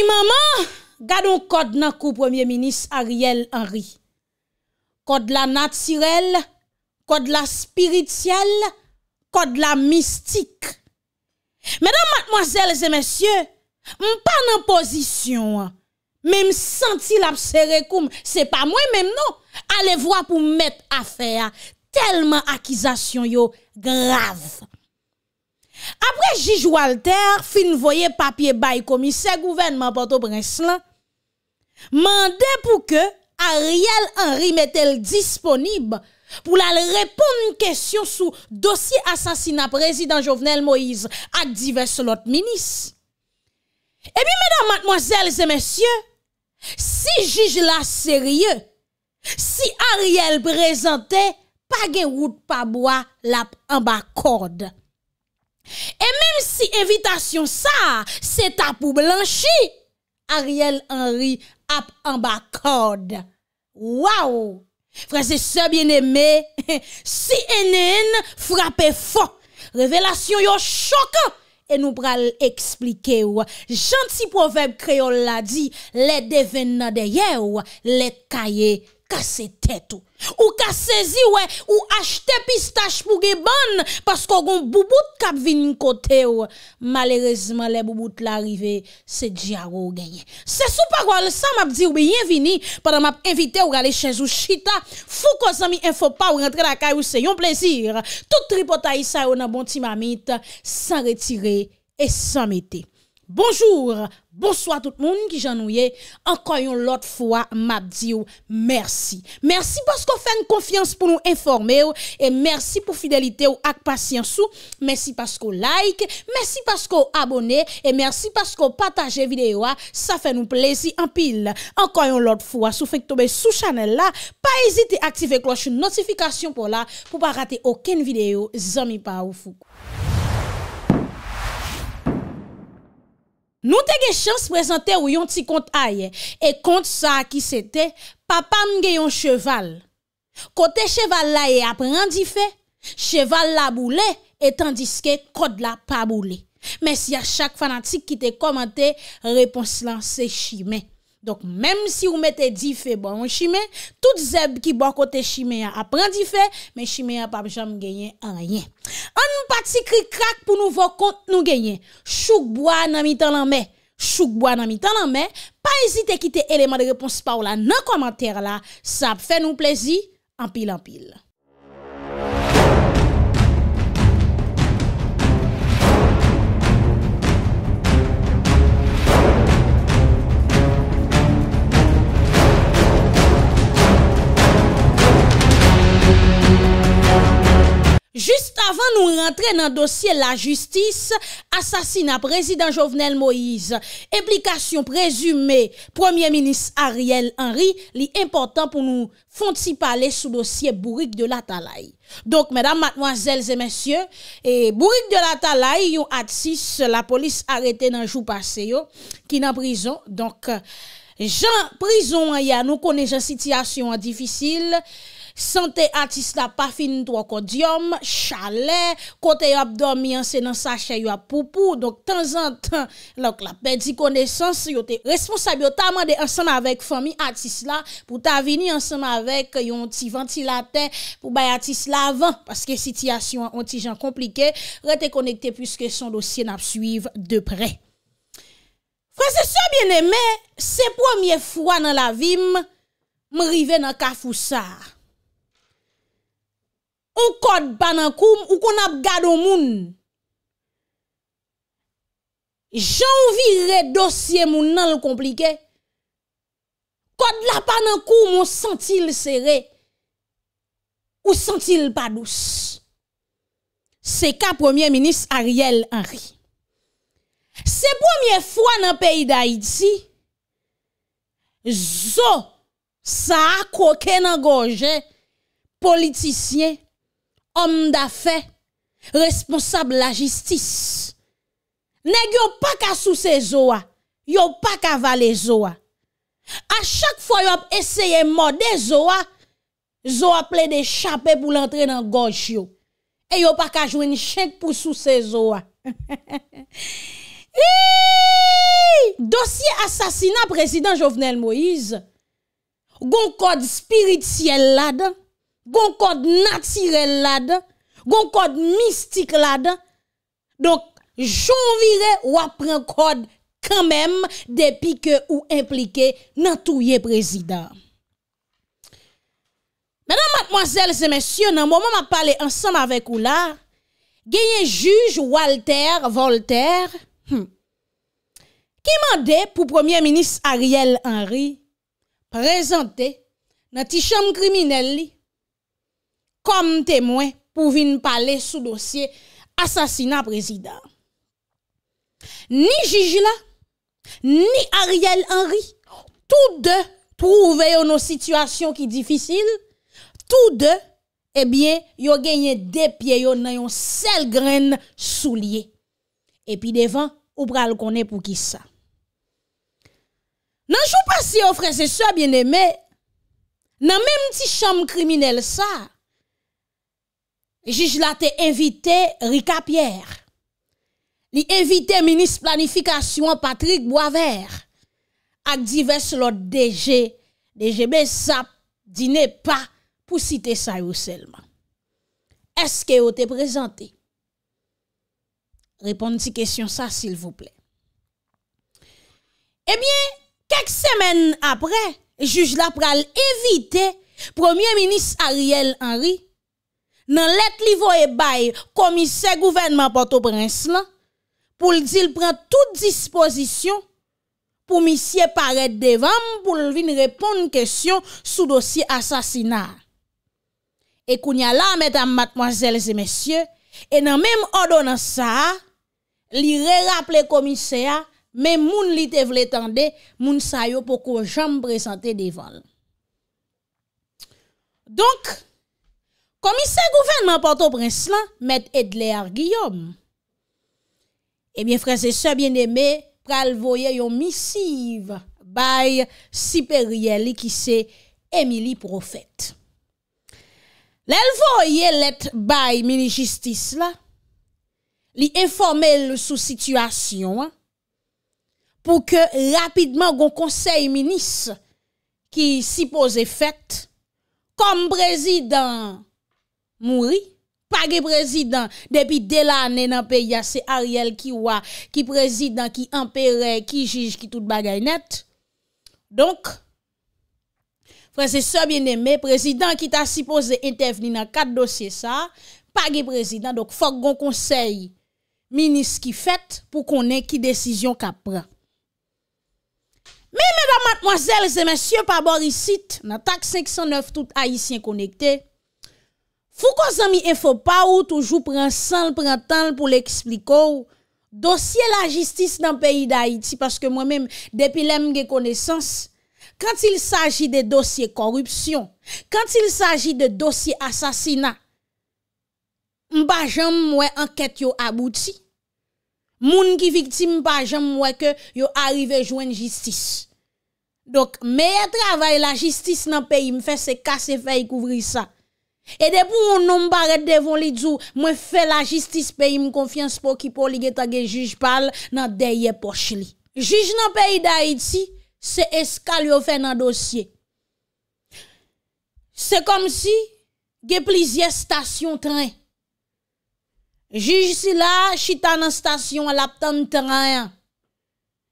Sinmaman, gado kod nan kou premier minis Ariel Henry. Kod la natirel, kod la spirityel, kod la mistik. Mèdam matmoazèl zè mèsyè, m pa nan posisyon, mèm santi la pserè koum, se pa mwen mèm nou, ale vwa pou mèt afer, telman akizasyon yo grav. Apre Jij Walter fin voye papye bay komise gouvenman Porto-Brenslan, mande pou ke Ariel Henry metel disponib pou lal repon mwen kesyon sou dosye asansina prezident Jovenel Moïse ak divese lot minis. E bi mèdam matmozèl zè mèsyè, si Jij la serye, si Ariel prezante, pa gen wout pa boa lap anba korda. E mèm si evitasyon sa, se tapou blanchi, Ariel Henry ap ambakode. Waw! Frase se bien eme, CNN frapè fò, revelasyon yo chok, e nou pral eksplike ou. Janti profèb kreol la di, le devè nan deye ou, le kaye kreol. Kase tet ou, ou kase zi ou, ou ashte pistache pou ge ban, pasko goun bouboute kap vin nkote ou, malerezman le bouboute la rive, se diya ou genye. Se sou parwal, sa map di ou biyen vini, para map invite ou gale chenj ou chita, fou ko zami enfo pa ou rentre la kay ou se yon plezir, tout ripota yi sa yo nan bonti mamit, san retire, e san mete. Bonjou, bonsoit tout moun ki jan nou ye, an koyon lot fwa, mab di ou, mersi. Mersi pasko fè n konfians pou nou informe ou, e mersi pou fidelite ou ak pasyans ou, mersi pasko like, mersi pasko abone, e mersi pasko pataje videyo a, sa fè nou plezi an pil. An koyon lot fwa, sou fèk tobe sou chanel la, pa ezite aktive kloche notifikasyon pou la, pou pa rate oken videyo, zami pa ou fou. Nou te ge chans prezante ou yon ti kont a ye, e kont sa a ki se te, papan ge yon cheval. Kote cheval la ye apren di fe, cheval la boule, etan diske kod la pa boule. Mes ya chak fanatik ki te komante, repons lan se chi men. Donk menm si ou mette di fe bon chime, tout zeb ki bon kote chime a apren di fe, men chime a pap jam genyen anyen. An nou pati kri krak pou nou vok kont nou genyen. Chouk bwa nan mi tan lan men. Chouk bwa nan mi tan lan men. Pa ezite kite eleman de repons pa ou la nan komenter la. Sa ap fe nou plezi. Ampil ampil. Just avan nou rentre nan dosye la justis, asasina prezident Jovenel Moïse, implikasyon prezume premier minis Ariel Henry, li important pou nou fonti pale sou dosye Bourik de la Talaye. Donk, mèdam, matmwazèl, zè mèsyon, Bourik de la Talaye yon atsis la polis arete nan jou pase yo, ki nan prison. Donk, jan prison an ya nou kone jan sityasyon an difisil, Sante Atisla pa finit wakodyom, chale, kote yo ap dormi anse nan sa chay yo ap poupou. Donk tan zan tan, lak la pe di konesans yo te responsabyo ta mande anseman avèk fami Atisla pou ta vini anseman avèk yon ti ventilate pou bay Atisla avan. Paske sityasyon an ti jan komplike, rete konekte pwiske son dosye nap suiv depre. Franseswa bien eme, se pwemye fwa nan la vim, mrive nan kafousa. ou kod koum, ou kon ap gado moun. J'en vire dossier moun nan le Kod la banan koum, ou le pas Ou C'est pa Se ka Premier Ministre Ariel Henry. Se première fois nan peyi pays d'Haïti. zo sa akoke nan gorge, politicien homme d'affaires, responsable la justice. Nèg pas ka sous ces yo pas ka valer zoa. À chaque fois yo essayé morder zoa, Zoa ple de chape pour l'entrer dans gorge yo. Et yo pas ka une chèque pour sous ses zoa. Dossier assassinat, président Jovenel Moïse. Gon code spirituel là-dedans. Gon kode natirel lade, Gon kode mistik lade, Donk, joun vire wapren kode, Kanmem, depi ke ou implike, Nan touye prezida. Mènan matmoazèl zè mèsyè, Nan mouman ma pale ansanm avèk ou la, Genye juj Walter, Volter, Kimande hmm, pou premier minis Ariel Henry, Prezante, Nan ti chanm kriminelli, kom temwen pou vin pale sou dosye asasina prezident. Ni Jijila, ni Ariel Henry, tou de pou veyo nou situasyon ki difisil, tou de, ebyen, eh yo genye depyeyo nan yon sel gren sou liye. E pi devan, ou pral konen pou ki sa. Nan chou pa si yo oh frese sa, bien eme, nan men mti chanm kriminel sa, Jij la te evite Rika Pierre. Li evite minis planifikasyon Patrick Boisvert. Ak di ves lor deje, deje besap, di ne pa pou site sa Yoselman. Eske yo te prezante? Repon ti kesyon sa sil vouple. Ebyen, eh kek semen apre, jij la pral evite premier minis Ariel Henry. nan let li vo e bay komise gouvenman Port-au-Prince la, pou l'dil pren tout disposition pou misye paret devan pou l'vin repon n'kesyon sou dosi asasina. E kou n'ya la, metan matmoazel zemesye, e nan menm o donan sa, li re-raple komise ya, menm moun li te vle tende, moun sayo pou kou jom prezante devan. Donk, Komise gouvenman panto prins lan, met Edler Guillaume. Ebyen eh franse sebyen eme, pral voye yon misiv baye siperyeli ki se Emily Profet. Lel voye let baye mini-jistis la, li informel sou situasyon, pou ke rapidman goun konsey minis ki si pose efet, Mouri, pa ge prezidant, depi de la ane nan pe ya se Ariel ki wa, ki prezidant, ki emperè, ki jij, ki tout bagay net. Donk, prezidant se bien eme, prezidant ki ta sipoze entevni nan kat dosye sa, pa ge prezidant, donk fok gon konsey, minis ki fèt pou konen ki desisyon ka pran. Me, me ba matmoazèl, se mèsyon pa bor isit, nan tak 509 tout haisyen konekte, Fou ko zan mi enfo pa ou toujou pren san l, pren tan l pou l ekspliko ou, dosye la jistis nan peyi da Haiti, paske mwen men depi lem ge konesans, kant il saji de dosye korupsyon, kant il saji de dosye asasina, mba jom mwen anket yo abouti, moun ki viktim mba jom mwen ke yo arrive joen jistis. Dok, meye travay la jistis nan peyi, mwen fè se kase fè yi kouvri sa, E depou ou nou mbaret devon li djou, mwen fè la jistis peyi m konfians pou ki pou li geta ge juj pal nan deye poch li. Juj nan peyi da iti, se eskal yo fè nan dosye. Se kom si, ge plizye stasyon tren. Juj si la, chita nan stasyon, al ap tan tren.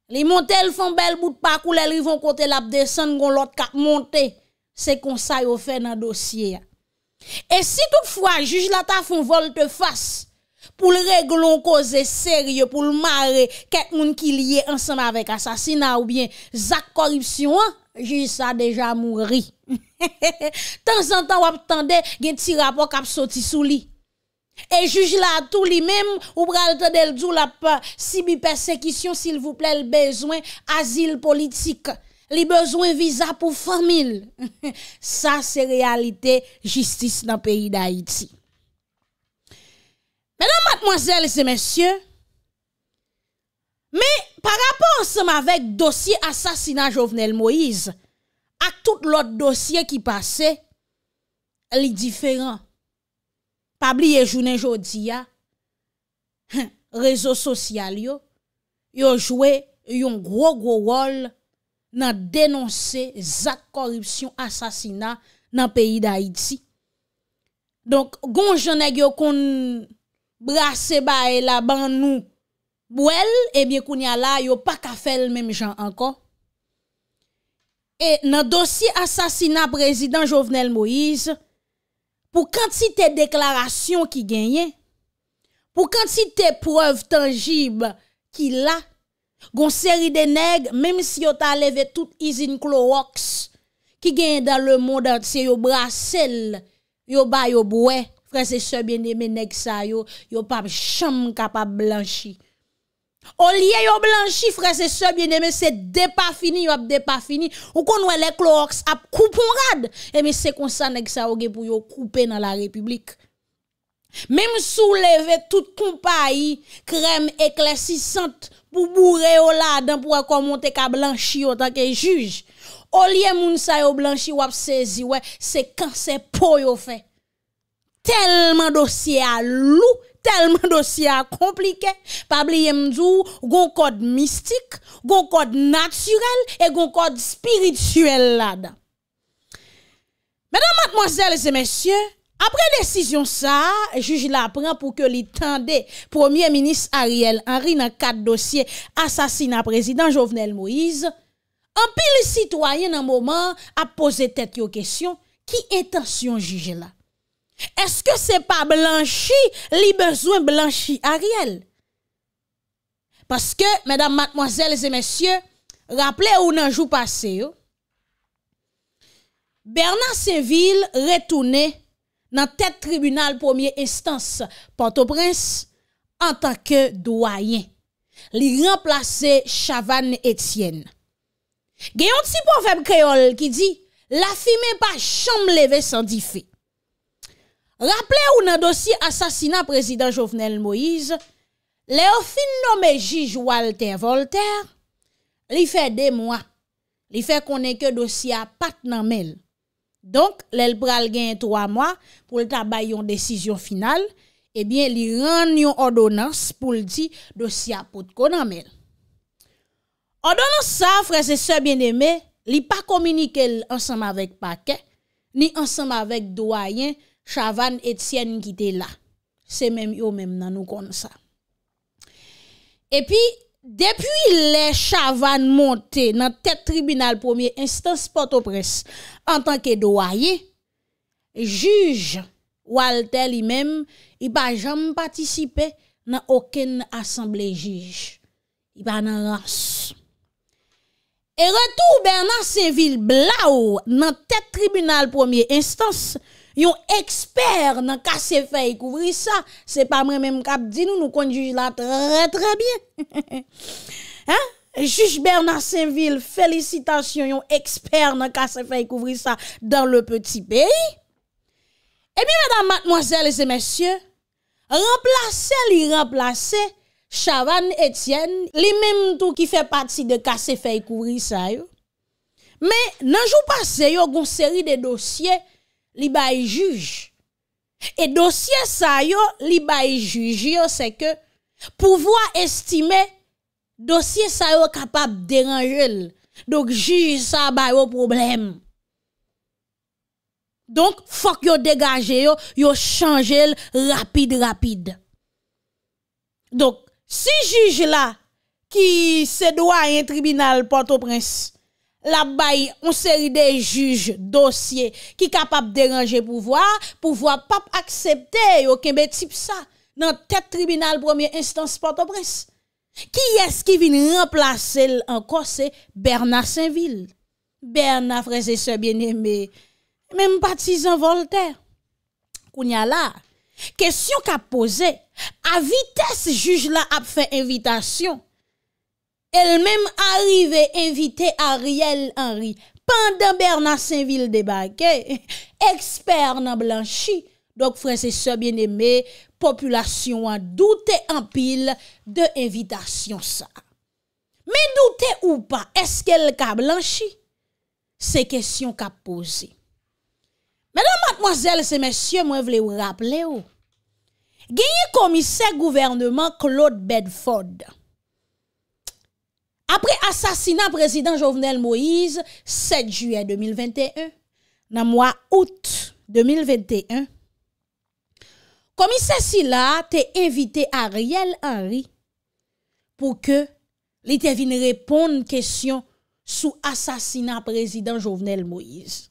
Li monte l fèm bel bout pak ou l el rivon kote l ap desen kon lot ka monte se konsay yo fè nan dosye ya. Et si toutefois, juge la ta font volte-face pour le règlement cause sérieux, pour le marrer, quelqu'un qui lié ensemble avec assassinat ou bien zak corruption, hein, juge ça déjà mouri. temps en temps, on attendait un petit rapport qui sorti sous lui. Et juge là tout lui-même, ou pral de la si persécution, s'il vous plaît, le besoin, asile politique. li bezwen viza pou formil. Sa se realite jistis nan peyi da Haiti. Menan matmozèl se mensyen, me parapon seman vek dosye asasina Jovenel Moïse, ak tout lot dosye ki pase, li diferan. Pabli ye jounen jodi ya, rezo sosyal yo, yo jwe yon gro gro rol, nan denonse zak korupsyon asasina nan peyi d'Haïti. Donk, gon jenèk yo kon brase bae la ban nou bwèl, ebyè kon yalè yo pa ka fèl mèm jan ankon. E nan dosi asasina prezident Jovenel Moïse, pou kantite deklarasyon ki genyen, pou kantite prev tangib ki la, Gon série de nègres, même si yo ta levé toute usine Clorox qui gagne dans le monde entier, yo brassel, yo ba yo bois, frère et sœurs bien-aimés nèg ça yo, yo pas cham capable blanchi. Au lieu yo blanchi frère et sœurs bien-aimés, c'est départ fini, yo fini. Ou konn les Clorox a on rad et eh, mais c'est comme ça nèg ça yo pour yo couper dans la République. Même soulever toute compagnie crème éclaircissante pour bourrer au là dedans pour commenter qu'à blanchi autant que juge au lieu moun sa yo blanchi ou saisi ouais c'est cancer po yo fait tellement dossier à loup tellement dossier compliqué pas oublier m'dou gon code mystique gon code naturel et gon code spirituel là-dedans mesdames mademoiselles et messieurs après décision ça, juge la prend pour que l'étendait Premier ministre Ariel Henry dans quatre dossiers assassinat président Jovenel Moïse. En pile citoyen un moment a posé tête aux questions qui intention juge là. Est-ce que c'est pas blanchi li besoin blanchi Ariel? Parce que mesdames mademoiselles et messieurs, rappelez ou un jour passé Bernard Seville retournait nan tèt tribunal pòmye instans pòntoprens an tanke doayen li remplase Chavan Etienne geyon ti pofèm kreol ki di la fi mè pa chanm leve san di fe rapple ou nan dosi asasina prezident Jovenel Moïse le ofin nomè Jijou Walter Volter li fè de mwa li fè konè ke dosi a pat nan mèl Donk, lèl pral gen yon 3 mwa pou l tabay yon desisyon final, ebyen li ran yon odonans pou l di dosya pout kon amel. Odonans sa, frese se bien deme, li pa komunike l ansam avèk pa ke, ni ansam avèk doayen chavan et sien yon ki te la. Se men yo men nan nou kon sa. Epyi, Depi le chavan monte nan tet tribunal 1e instans Port-au-Presse an tanke do aye, juj Walte li men, i ba jam patisipe nan oken asemble juj. I ba nan rance. E retou bè nan Seville Blau nan tet tribunal 1e instans Port-au-Presse, yon eksper nan kase fey kouvri sa, se pa mwen menm kap di nou, nou konjouj la tre tre bien. Jouj Bernard Saint-Ville, felicitasyon yon eksper nan kase fey kouvri sa dan le peti peyi. E eh mi, madame, mademoiselles et messieurs, remplase li, remplase, Chavanne, Etienne, li menm tou ki fe pati de kase fey kouvri sa yo. Men, nan jou pase yo, gon seri de dosye, li bay juge. Et dossier ça yo, li bay juge yo, c'est que pouvoir estimer dossier ça yo capable déranger. Donc juge ça bay problème. Donc faut que yo dégager yo, yo changer rapide rapide. Donc si juge là qui se doit à un tribunal Port-au-Prince La bayi, on seri de juj dosye ki kap ap deranje pou vwa, pou vwa pap aksepte yo keme tip sa nan tet tribunal premier instance Port-au-Prince. Ki es ki vin remplase l an kos se Bernard Saint-Ville. Bernard, freze se bien eme, menm patizan Voltaire. Kounia la, kesyon ka pose, a vites juj la ap fe invitasyon. El mèm arrivé invité Ariel Henry, pandan Bernard Saint-Ville débake, eksper nan blanchi, dok fransese bien-aimé, populasyon an douté an pil de invitation sa. Mè douté ou pa, eske l ka blanchi, se kèsyon ka pose. Mèdame, matmoazèl, se mèsyè, mwen vle ou rap lè ou. Oh. Gènyè komise gouvernement Claude Bedford, apre asasina prezident Jovenel Moïse, 7 juen 2021, nan mwa out 2021, komise si la te evite Ariel Henry pou ke li te vin repon n kestyon sou asasina prezident Jovenel Moïse.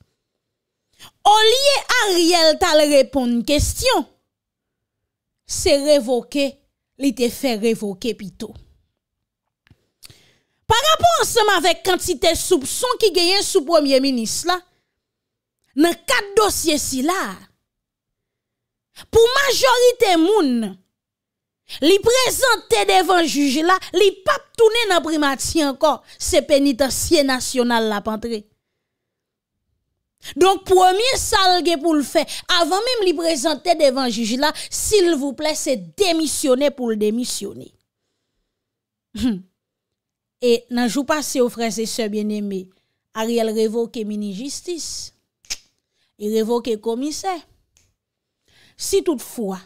O liye Ariel tal repon n kestyon, se revoke li te fe revoke pito. Par rapport ensemble avec quantité de soupçons qui gagnent sous premier ministre dans quatre dossiers si là, pour majorité moun, les présenter devant juge là, les pas tourner dans encore, c'est pénitencier national la pantre. Donc, premier salle pour le faire, avant même les présenter devant juge là, s'il vous plaît, c'est démissionner pour le démissionner. Hmm. E nanjou pasi ou franse se bien eme, Ariel revoke mini-justis. I revoke komise. Si toutfwa,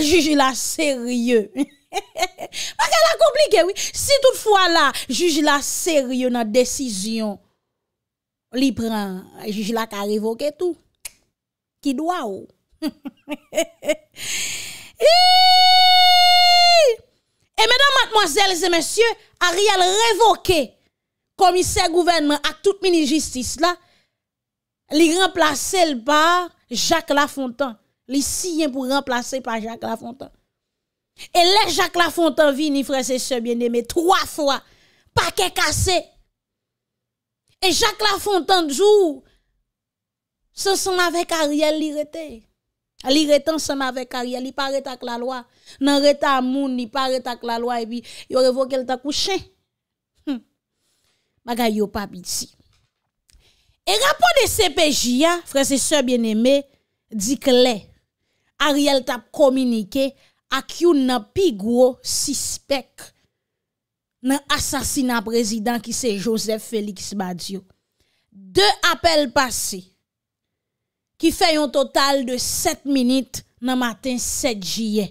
jujila serye. Bakal la komplike, oui. Si toutfwa la, jujila serye nan desisyon, li pran, jujila ka revoke tou. Ki dwa ou. E medan matmozèles e mèsyè, Ariel révoqué commissaire gouvernement à toute mini justice là, les remplacer par Jacques Lafontaine. les siyen pour remplacer par Jacques Lafontaine. Et là, Jacques Lafontaine vini frère et ce bien-aimés trois fois paquet cassé. Et Jacques Lafontaine jour se sont avec Ariel était Li reten seme avek Ariel, li parete ak lalwa. Nan rete amoun, li parete ak lalwa, epi yo revokel ta kouche. Maka yo pa biti. E rapon de CPJ, franse soye bieneme, di kle, Ariel tap komunike, ak yon nan pigwo sispek, nan asasina prezident ki se Joseph Félix Badiou. De apel pase, ki fè yon total de 7 minit nan matin 7 jiyen.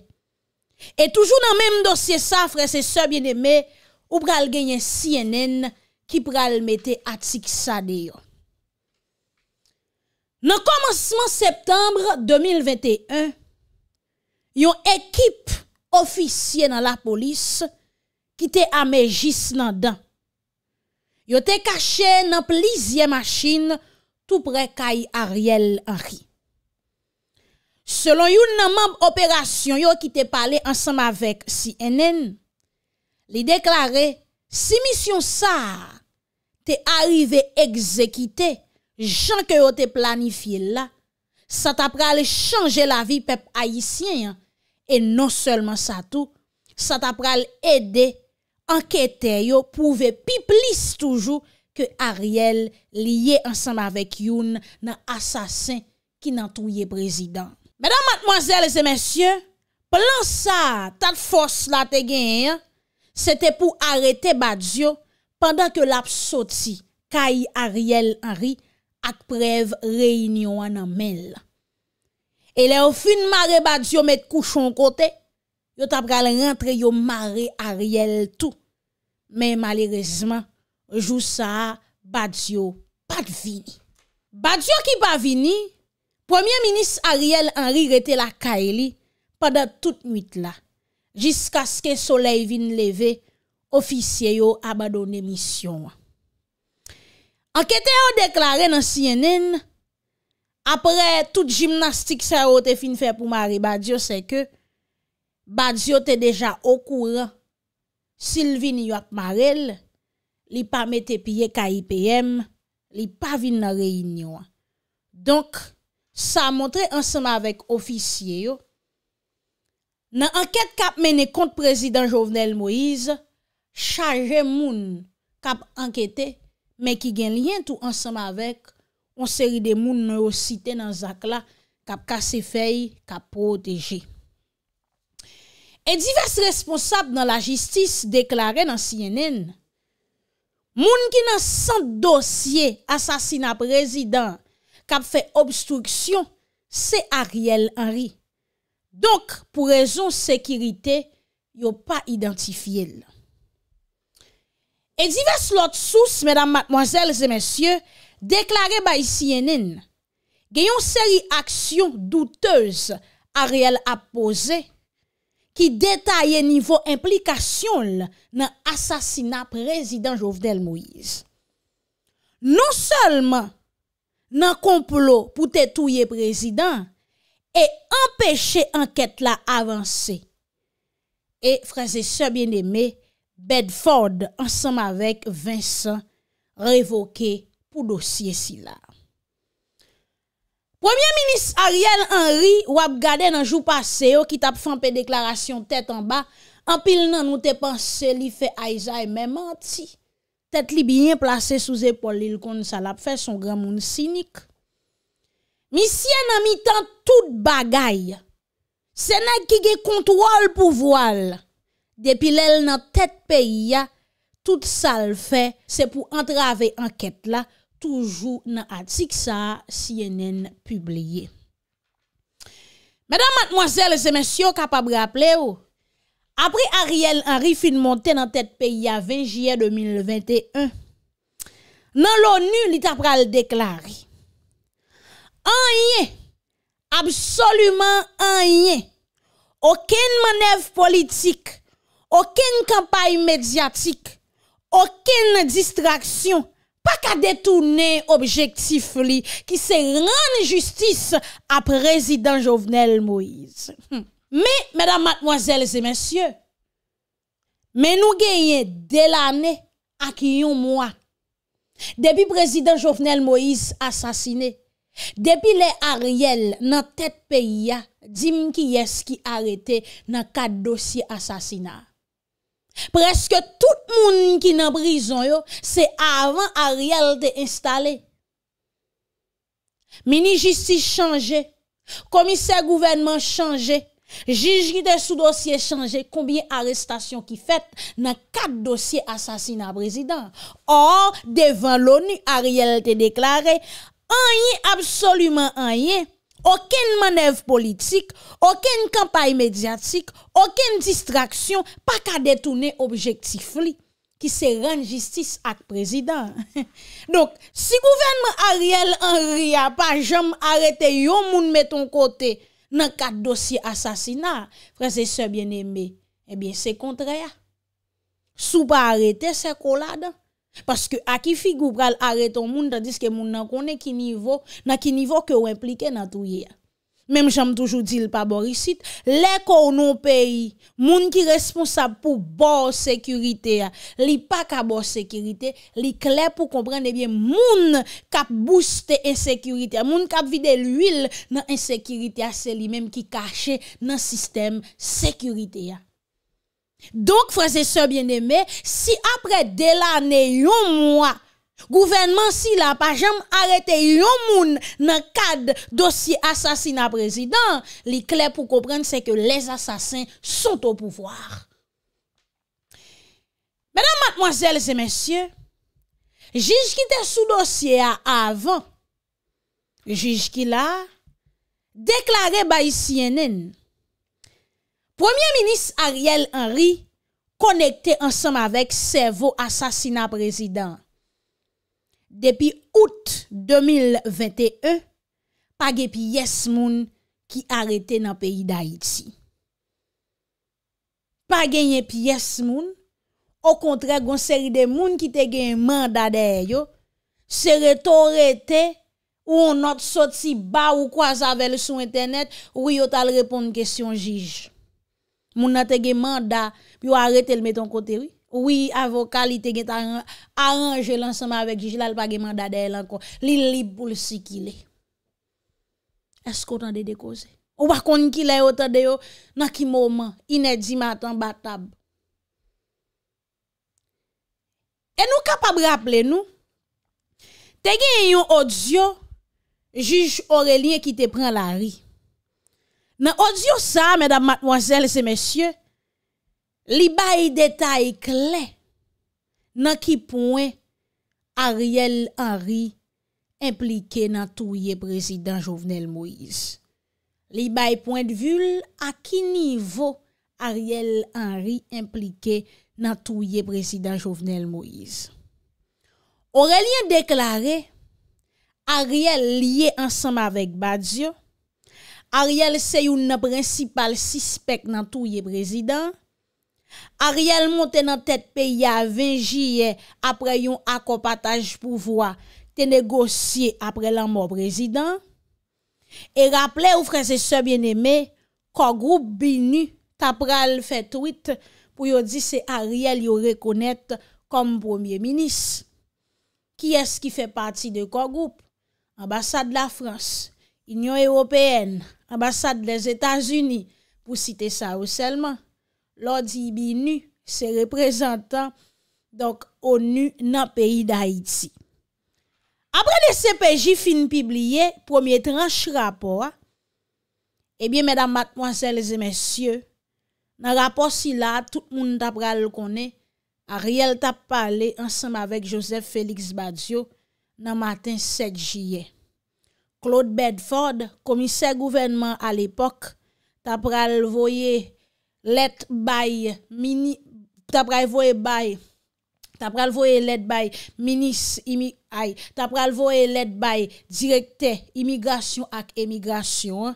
E toujou nan menm dosye safre se sebyen eme, ou pral genyen CNN ki pral mette atik sa diyo. Nan komanseman septembre 2021, yon ekip ofisye nan la polis, ki te amejis nan dan. Yo te kache nan plizye machin, tou prek kay Ariel Henry. Selon yon nanmanb operasyon yo ki te pale ansam avèk CNN, li deklare, si misyon sa te arrive ekzekite, jan ke yo te planifi la, non sa ta prale chanje la vi pep ayisyen, e non selman sa tou, sa ta prale ede, anketè yo pouve pi plis toujou, ke Ariel liye ansanm avèk youn nan asasen ki nan touye prezident. Mèdan matmoazèl e zè mèsyen, plan sa, tat fòs la te gen, se te pou arete badzio, pandan ke lap soti, kay Ariel anri, ak prev reynyon ananmel. E le ou fin mare badzio met kouchon kote, yo tap gale rentre yo mare Ariel tou. Men malirizman, Joussa Badiou pat vini. Badiou ki pa vini, Premier Ministre Ariel Henry rete la kaeli padat tout nwit la. Jiska ske solei vin leve, ofisye yo abadone misyon. Anketè yo deklare nan siyenen, apre tout jimnastik sa yo te fin fe pou mari Badiou, se ke Badiou te deja okour, Silvini yo akmarel, li pa mette piye ka IPM, li pa vin nan reynyon. Donk, sa a montre ansama vek ofisye yo, nan anket kap mene kont prezident Jovenel Moïse, chaje moun kap anketè, men ki gen lyen tou ansama vek, konseri de moun mè yo site nan zak la, kap kase fey, kap proteje. E divers responsab nan la jistis deklare nan CNN, Moun ki nan san dosye asasina prezident kap fe obstruksyon, se Ariel Henry. Donk, pou rezon sekirite, yo pa identifiye l. Edi ves lot sous, mèdam matmoazèl zè mèsyè, deklare bay si yenin, genyon seri aksyon doutez Ariel ap posey, ki detaye nivou implikasyon nan asasina prezident Jovdel Moïse. Non selman nan komplo pou tetouye prezident, e empèche anket la avansé. E fraze sebyen eme Bedford ansam avek Vincent revoke pou dosye si la. Premier Minis Ariel Henry wap gade nan jou pase yo ki tap fanpe deklarasyon tet an ba, an pil nan nou te panse li fe aizay e me manti. Tet li binye plase sou zepol li l kon salap fe son gran moun sinik. Mi sien nan mi tan tout bagay. Senay ki ge kontwal pou voal. Depi lel nan tet pe ya, tout sal fe se pou antrave anket la Toujou nan atik sa si yenen publiye. Mèdam matmoazèl, zè mèsyon kapab graple ou, apri Ariel Henry fin montè nan tèt peyi avè jye 2021, nan l'ONU li tapra l'deklari. Anye, absolouman anye, okèn manev politik, okèn kampay medyatik, okèn distraksyon, pa ka detounen objektif li ki se rane justis ap prezident Jovenel Moïse. Me, medan matmoazèl zè mensyè, men nou genye delanè ak yon mwa. Depi prezident Jovenel Moïse asasine, depi le ariel nan tèt peyi ya, dim ki yes ki arete nan kat dosye asasina. Preske tout moun ki nan brison yo, se avan a riyal te installe. Mini justice chanje, komise gouvernement chanje, jiji de sou dosye chanje, konbien arrestasyon ki fet, nan kat dosye asasina prezident. Or, devan l'ONU a riyal te deklare, anye, absolumen anye, Aken manev politik, aken kampay medyatik, aken distraksyon, pa ka detounen objektif li ki se ren jistis ak prezident. Donk, si gouvenmen Ariel Henry a pa jom arete yo moun meton kote nan kat dosi asasina, franse se bien eme, ebyen se kontre ya. Sou pa arete se kolade. Paske akifik ou pral areton moun ta diske moun nan kone ki nivou, nan ki nivou ke ou implike nan touye ya. Mem jame toujou dil pa borisit, le konon peyi, moun ki responsab pou bor sekurite ya, li pa ka bor sekurite, li kle pou komprende bien moun kap booste en sekurite ya, moun kap vide l'uil nan en sekurite ya, se li menm ki kache nan sistem sekurite ya. Donk fwese se bien eme, si apre de la ne yon mwa, gouvenman si la pa jem arete yon moun nan kad dosi asasina prezident, li kle pou kompren se ke les asasin son to pouvoar. Mwenan matmoazel se mensyen, jij ki te sou dosye a avan, jij ki la, deklare ba isi enen, Premier Minis Ariel Henry konekte ansam avek servo asasina prezident. Depi out 2021, pa genye pi yes moun ki arete nan peyi da iti. Pa genye pi yes moun, o kontre goun seri de moun ki te genye mandade yo, seri to rete ou anot soti ba ou kwa zavele sou internet ou yot al repon kestyon jij. Moun nan tege manda Pi ou arete l meton kote wii Ou wii avokali tege t'arange l ansama avek Jilal pa ge manda de el anko Li li pou l si ki le Esko tan de dekoze Ou wakon ki le yo tan de yo Naki mouman Inedzi matan batab E nou kapab rapple nou Tege yon odzio Jij Orélie ki te pran la ri Nan odyo sa, mèdame, mademoiselle, sè mèsyè, li bay detay kle nan ki poen Ariel Henry implike nan touye prezident Jovenel Moïse. Li bay poen dvul a ki nivou Ariel Henry implike nan touye prezident Jovenel Moïse. Orèlien deklare, Ariel liye ansam avèk badyo. Ariel se yon nan prinsipal sispek nan tou ye prezident? Ariel monten nan tet pe ya vejiye apre yon akopataj pouvoa te negosye apre lanman prezident? E rapple ou franse se bieneme, kogroub binu tapral fet wite pou yo dise Ariel yo rekonet kom premier minis. Ki es ki fe pati de kogroub? Ambasade la Frans, Union Européenne. ambasade les Etats-Unis, pou cite sa ou selman, lodi binu se reprezentan donk ONU nan peyi d'Haïti. Apre de se peji fin pibliye, promye tranche rapor, ebyen eh mèdam matponseles e mèsyè, nan rapor si la, tout moun tap pral konè, a riel tap pale ansenm avèk Joseph Félix Badiou nan matin 7 jiyè. Claude Bedford, komiser gouvenman al epok, tap pral voye let bay, tap pral voye bay, tap pral voye let bay, minis imig... tap pral voye let bay, direkte imigrasyon ak emigrasyon,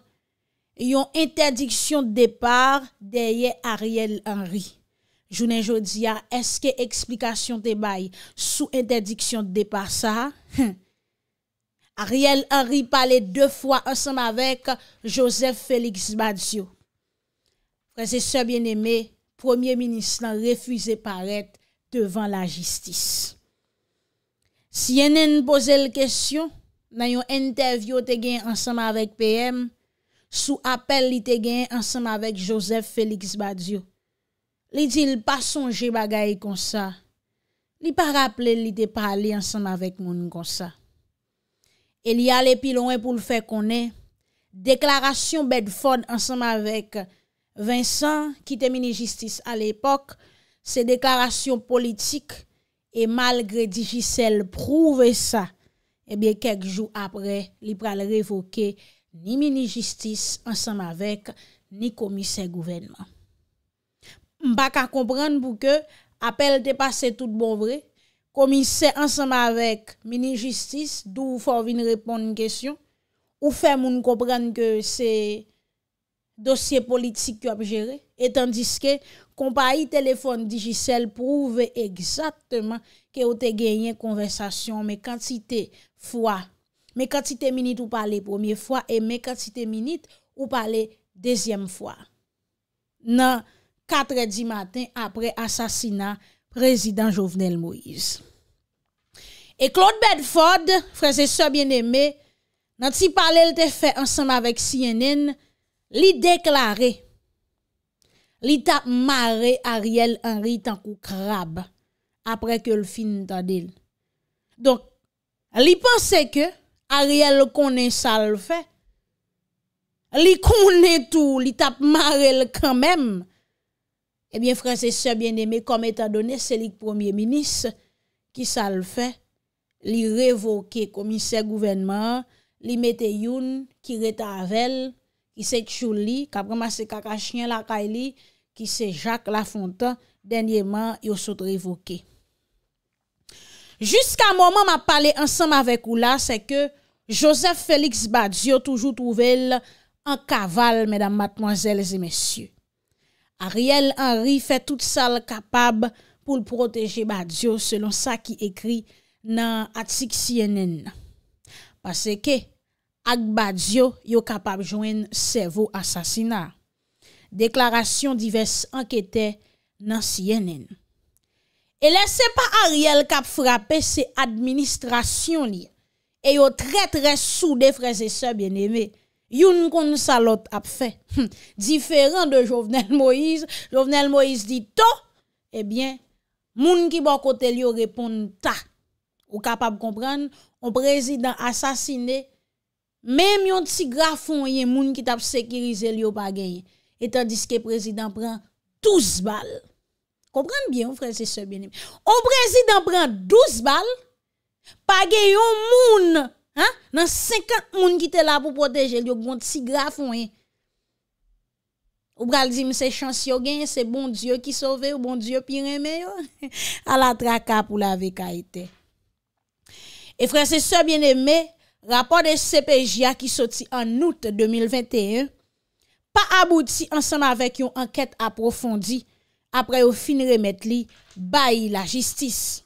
yon interdiksyon de depar deye Ariel Henry. Jounen jodi ya, eske eksplikasyon de bay, sou interdiksyon de depar sa, henn, Ariel Henry pale de fwa ansem avek Joseph Félix Badiou. Prese se bien eme, Premier Ministre nan refuize paret devan la jistis. Si yenen pose l kèsyon nan yon entevyo te gen ansem avek PM, sou apel li te gen ansem avek Joseph Félix Badiou. Li di l pa sonje bagaye konsa, li pa rapple li te pale ansem avek moun konsa. E li alè pilonè pou l'fè konè, deklarasyon bèd fòd ansanm avèk Vincent, ki te mini-jistis alèpok, se deklarasyon politik, e malgre di jisèl prouve sa, e eh bè kèk jou apre li pral revoke, ni mini-jistis ansanm avèk, ni komise gouverman. Mba ka kompran pou ke, apel te pase tout bon vre, komise ansama vek mini-justis, d'ou fò ou vin repon n'kesyon, ou fè moun kopran ke se dosye politik ki wap jere, etan diske kompa yi telefon dijisel prouve egzatman ke ou te genyen konversasyon me kantite fwa, me kantite minit ou pale premier fwa, e me kantite minit ou pale dezyem fwa. Nan, katredi maten apre asasina, président Jovenel Moïse. Et Claude Bedford, frère et soeur bien aimé, dans ce parler te fait ensemble avec CNN, li déclaré, li t'a Maré Ariel Henry tant kou crabe après que le fin d'adil. Donc, li pensait que Ariel connaît ça le fait. Li connaît tout, li t'a Maré quand même Ebyen eh franse sebyen eme kom etan donen selik premier minis ki sal fe li revoke komise gouvenman li mete youn ki reta avel ki se tchou li kabreman se kaka chen la kaili ki se jak la fontan denyeman yo sot revoke. Jusk an moman ma pale ansam avek ou la se ke Joseph Felix Badzio toujou touvel an kaval medan matmoazel se mesye. Ariel Henry fè tout sal kapab pou l proteje Badiou selon sa ki ekri nan atik CNN. Pase ke ak Badiou yo kapab jwen servo asasina. Deklarasyon divers anketè nan CNN. E lese pa Ariel kap frape se administrasyon li. E yo tre tre sou defreze sa bien eme. youn kon salot ap fe, hm. diferan de Jovenel Moïse, Jovenel Moïse di to, ebyen, moun ki bo kote liyo repon ta, ou kapab kompran, ou prezident asasine, menm yon ti grafon ye moun ki tap sekirize liyo pageye, etan diske prezident pran 12 bal, kompran byen ou prezident se benim, ou prezident pran 12 bal, pageyo moun, nan 50 moun ki te la pou proteje li yo bont si graf ouen ou bral zi mi se chans yo gen se bon diyo ki sove ou bon diyo pi reme yo ala traka pou la veka ite e franse se bien eme rapor de CPJA ki soti an out 2021 pa abouti ansem avek yo anket aprofondi apre yo fin remet li bayi la jistis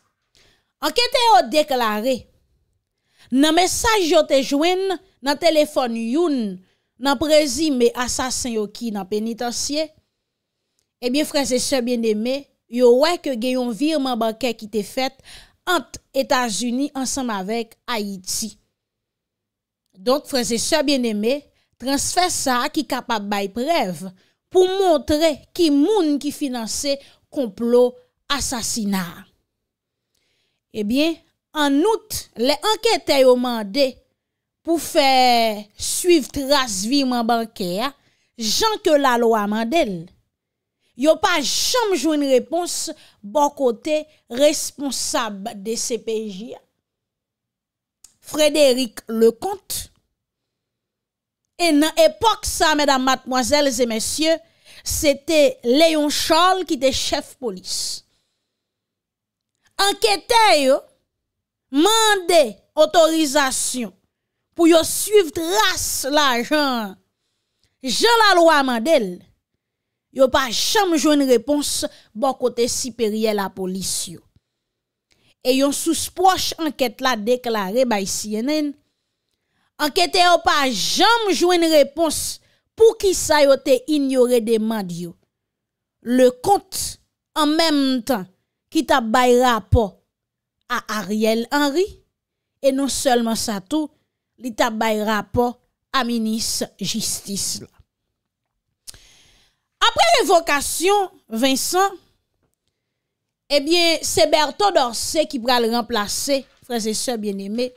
anket e yo deklare nan mesaj yo te jwen nan telefon youn nan prezime asasin yo ki nan penitansye, ebyen freze se byen eme, yo wè ke geyon virman bankè ki te fèt ant Etasuni ansam avèk Haiti. Donk freze se byen eme, transfè sa ki kapat bay prev pou montre ki moun ki finanse komplo asasina. Ebyen, An out, le ankete yo mande pou fè suiv trasvi mwen bankè, jan ke la lo a mandel, yo pa jam joun repons bon kote responsab de CPJ. Frédéric Lecomte, en an epok sa, mèdam matmoazèles et mèsyè, se te Léon Charles ki te chef polis. Ankete yo, Mande otorizasyon pou yo suiv dras la jan. Jan la lwa mandel, yo pa jam jwen repons bon kote siperye la polisyon. E yon souspoche anket la deklare bay CNN, anketen yo pa jam jwen repons pou ki sa yo te ignore de mandyo. Le kont an menm tan ki ta bayra po, A Ariel Henry E non selman sa tou Li tabay rapor A minis jistis la Apre l'evokasyon Vincent Ebyen eh se Berto Dorce Ki pral remplase Frase se bien eme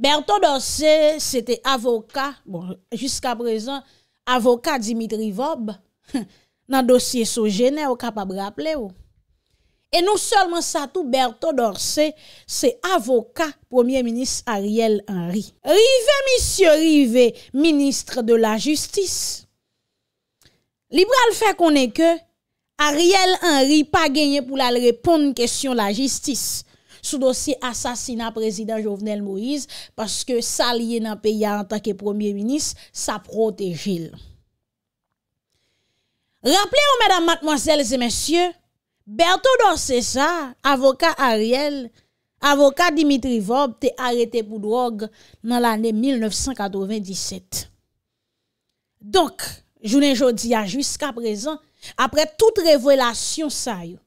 Berto Dorce se te avoka Bon, jiska prezan Avoka Dimitri Vob Nan dosye sou jene Ou kapab raple ou E nou solman sa tou Berthe Dorset, se avoka Premier Ministre Ariel Henry. Rive, misye, rive, Ministre de la Justice. Libra le fè konen ke Ariel Henry pa genye pou la le reponde kèsyon la justice sou dosi asasina Prezident Jovenel Moïse paske sa liye nan peya an takke Premier Ministre sa protejil. Rappele ou mèdam matmoazèles et mèsyèl, Berthoudon César, avokat Ariel, avokat Dimitri Vaub, te arete pou drog nan l'anè 1997. Donk, jounen jodi a jusqu'a prezant, apre tout revelasyon sayo.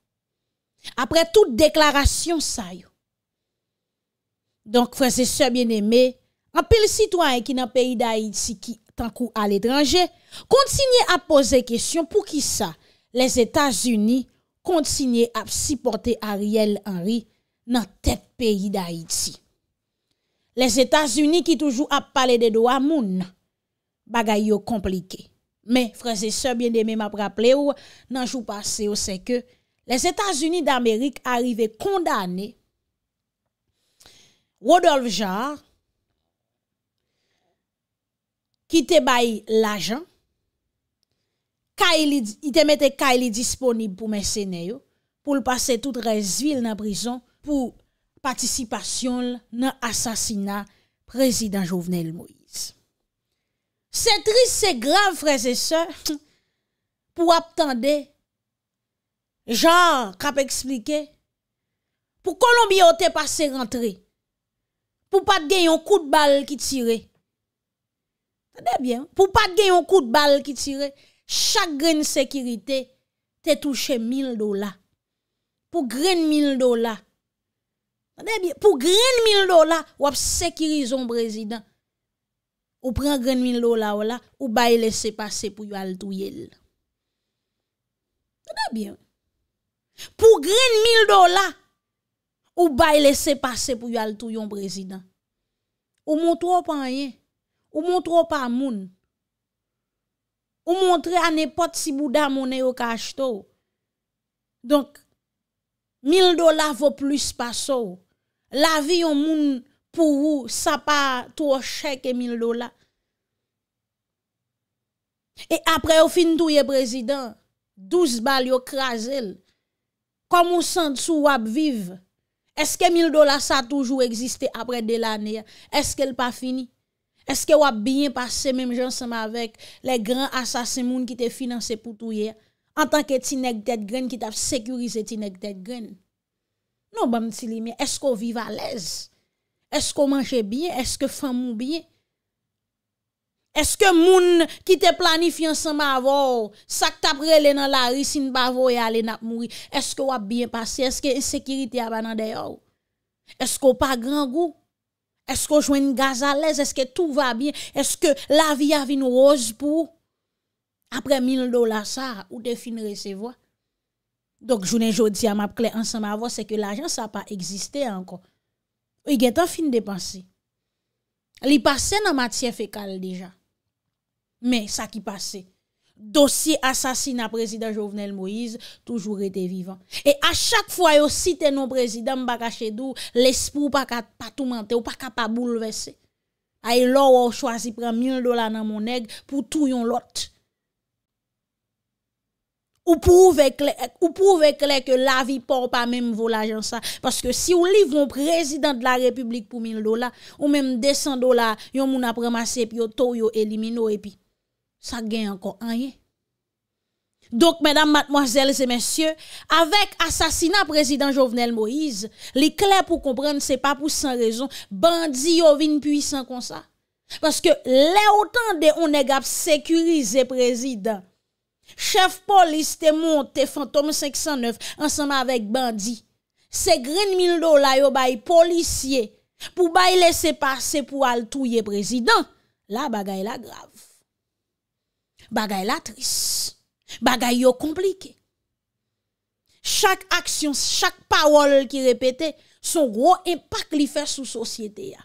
Apre tout deklarasyon sayo. Donk, fransese bien eme, apil sitwany ki nan peyi da iti ki tankou al etranje, kontinye a pose kesyon pou ki sa les Etats-Unis kontsigne ap siporte Ariel Henry nan tet peyi da Haiti. Les Etats-Unis ki toujou ap pale de do amoun, bagay yo komplike. Men, freze se bien de mi map rappele ou nan jou pase ou se ke, les Etats-Unis d'Amérique arive kondane Rodolphe Jarre ki te bayi l'agent, i te mette kaili disponib pou mè sène yo, pou l'passe tout rè zvil nan brison, pou patisipasyon nan asasina prezident Jovenel Moïse. Sè tris, sè grav, frèzè sè, pou aptande, jan, kap explike, pou kolombiote pase rentre, pou pat gen yon kou d'bal ki tire, anè bien, pou pat gen yon kou d'bal ki tire, Chak gren sekirite, te touche mil dola. Pou gren mil dola, wap sekirizon prezident. Ou pren gren mil dola wala, ou baye lese pase pou yu altou yel. Pou gren mil dola, ou baye lese pase pou yu altou yon prezident. Ou moutro panye, ou moutro pan moun. Ou montre an epot si bouda mounen yo kaj to? Donk, mil dola vo plus pa sou. La vi yo moun pou ou, sa pa to cheke mil dola. E apre ou fin tou ye prezident, douz bal yo krasel. Kom ou sent sou wap viv? Eske mil dola sa toujou egziste apre del aneya? Eske l pa fini? Eske wap biyen pase mèm jansèm avèk le gran asasè moun ki te finanse pou touye? Antakè ti nek det gren ki taf sekurize ti nek det gren? Nou bèm ti li mè, eske ou vive alèz? Eske ou manjè biyen? Eske fèm mou biyen? Eske moun ki te planifyan sèm avò? Sak tapre lè nan la risin bavò ya e lè nap moui? Eske wap biyen pase? Eske insekiriti avè nan deyò? Eske ou pa gran gò? Eske ou jwen n gaz alèz? Eske tout va bien? Eske la vi avi nou oz pou? Apre 1000 dola sa, ou te fin resevo? Dok jounen jodi a map kle ansan ma vo, se ke l'ajan sa pa eksiste anko. Ou y get an fin depansi. Li pase nan matye fekal deja. Men, sa ki pase. Dosye asasina prezident Jovenel Moïse Toujou rete vivan E a chak fwa yo site nou prezident Mbakache dou Lespou pa toumente ou pa kataboulvese A e lor ou chwazi Pren 1000 dola nan moneg Pou tou yon lot Ou pou vekle Ou pou vekle Que la vi por pa menm volajan sa Paske si ou liv nou prezident De la republik pou 1000 dola Ou menm 200 dola Yon moun apremase E pi yo tou yo elimino E pi Sa gen ankon anye. Donk, mèdam, matmoazèl, zè mèsyè, avèk asasina prezidant Jovenel Moïse, li klè pou komprenn, se pa pou san rezon, bandi yo vin pwisan kon sa. Paske lè otan de onegap sekurize prezidant, chef polis te monte fantom 509 ansama avèk bandi, se grin mil do la yo bay polisye, pou bay lese pase pou altouye prezidant, la bagay la grav. Bagay la tris. Bagay yo komplike. Chak aksyon, chak pawol ki repete, son gro impak li fè sou sosyete ya.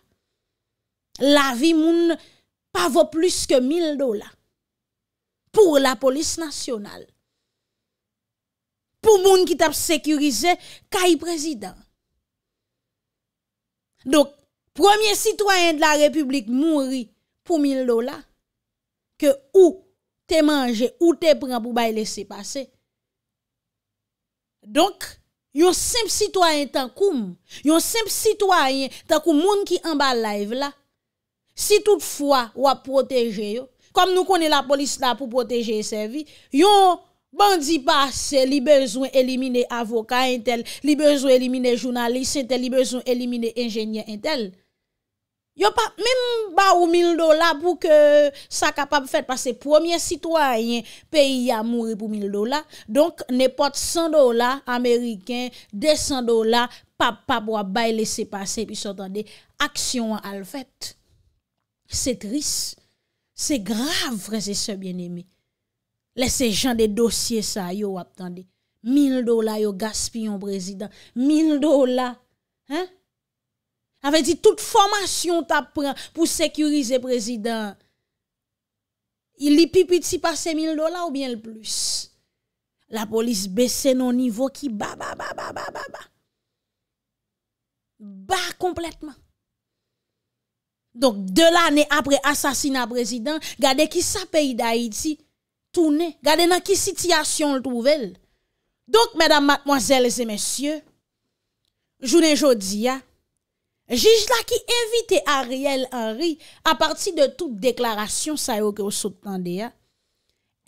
La vi moun pa vo plus ke 1000 dola. Pour la polis nasyonal. Pour moun ki tap sekurize, kay prezident. Dok, premier sitwanyen de la republik mouri pou 1000 dola, ke ou, te manje ou te pran pou bay lese pase. Donk, yon semp sitwayen tan koum, yon semp sitwayen tan kou moun ki anba live la, si toutfwa wap proteje yo, kom nou konen la polis la pou proteje se vi, yon bandi pase li bezon elimine avoka entel, li bezon elimine jounaliste, li bezon elimine enjenyen entel. Yon pa mèm ba ou 1000 dola pou ke sa kapap fèt pa se premier sitwayen peyi ya mouri pou 1000 dola. Donk ne pot 100 dola Ameriken, 200 dola, pap pap wap bay lese pase pi sotande, aksyon an al fèt. Se tris, se grav vreze se byen eme. Lese jan de dosye sa yo wap tande, 1000 dola yo gaspi yon prezident, 1000 dola, hèn. Avè di tout formasyon ta pren pou sekurize prezident. Il li pipiti pa se mil dola ou bien l plus. La polis bese nou nivou ki ba, ba, ba, ba, ba, ba, ba. Ba kompletman. Donk, de l'anè apre asasina prezident, gade ki sa peyi da iti, toune, gade nan ki sityasyon l touvel. Donk, mèdam matmoazèl zè mèsyè, jounè jodi ya, Jij la ki evite Ariel Henry a pati de tout deklarasyon sa yo ke osotande ya,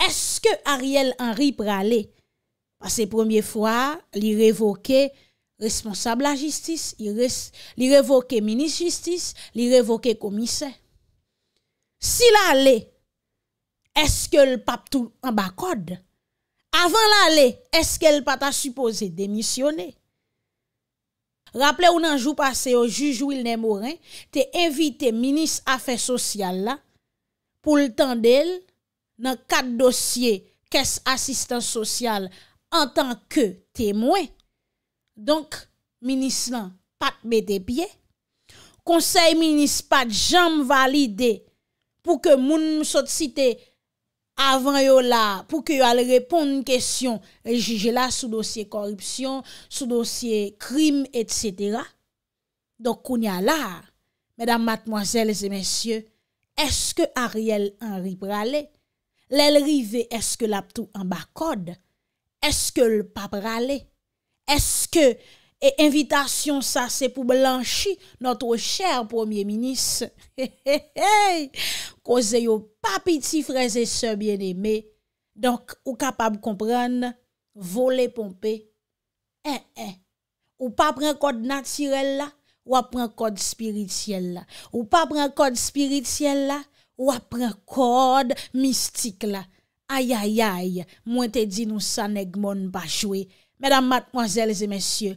eske Ariel Henry prale, pa se premier fwa li revoke responsable la jistis, li revoke minis jistis, li revoke komise? Si la le, eske l pa tout an ba kode? Avan la le, eske l pa ta supose demisyone? Raple ou nan jou pase yo jujou il ne mouren, te evite minis afe sosyal la pou l'tan del nan kat dosye kes asistan sosyal an tan ke temouen. Donk, minis lan pat me de bie. Konsey minis pat jam valide pou ke moun msot site... avan yo la pou ke yo al repon n kèsyon rejije la sou dosye korupsyon, sou dosye krim, et sètera. Dok koun ya la, mèdam matmoazèl zè mèsyè, eske Ariel an rip rale? Lèl rive eske l'aptou an bakode? Eske l'pap rale? Eske E invitasyon sa se pou blanchi noto chèr premier minis. He he he! Koze yo papiti freze se bien eme. Donk ou kapab kompran, vole pompe. He eh, eh. he! Ou pa pren kode natirel la, ou a pren kode spirityel la. Ou pa pren kode spirityel la, ou a pren kode mistik la. Ay ay ay! Mwen te di nou sa negmon ba jwe. Mèdam matmwazèles e mèsyèl,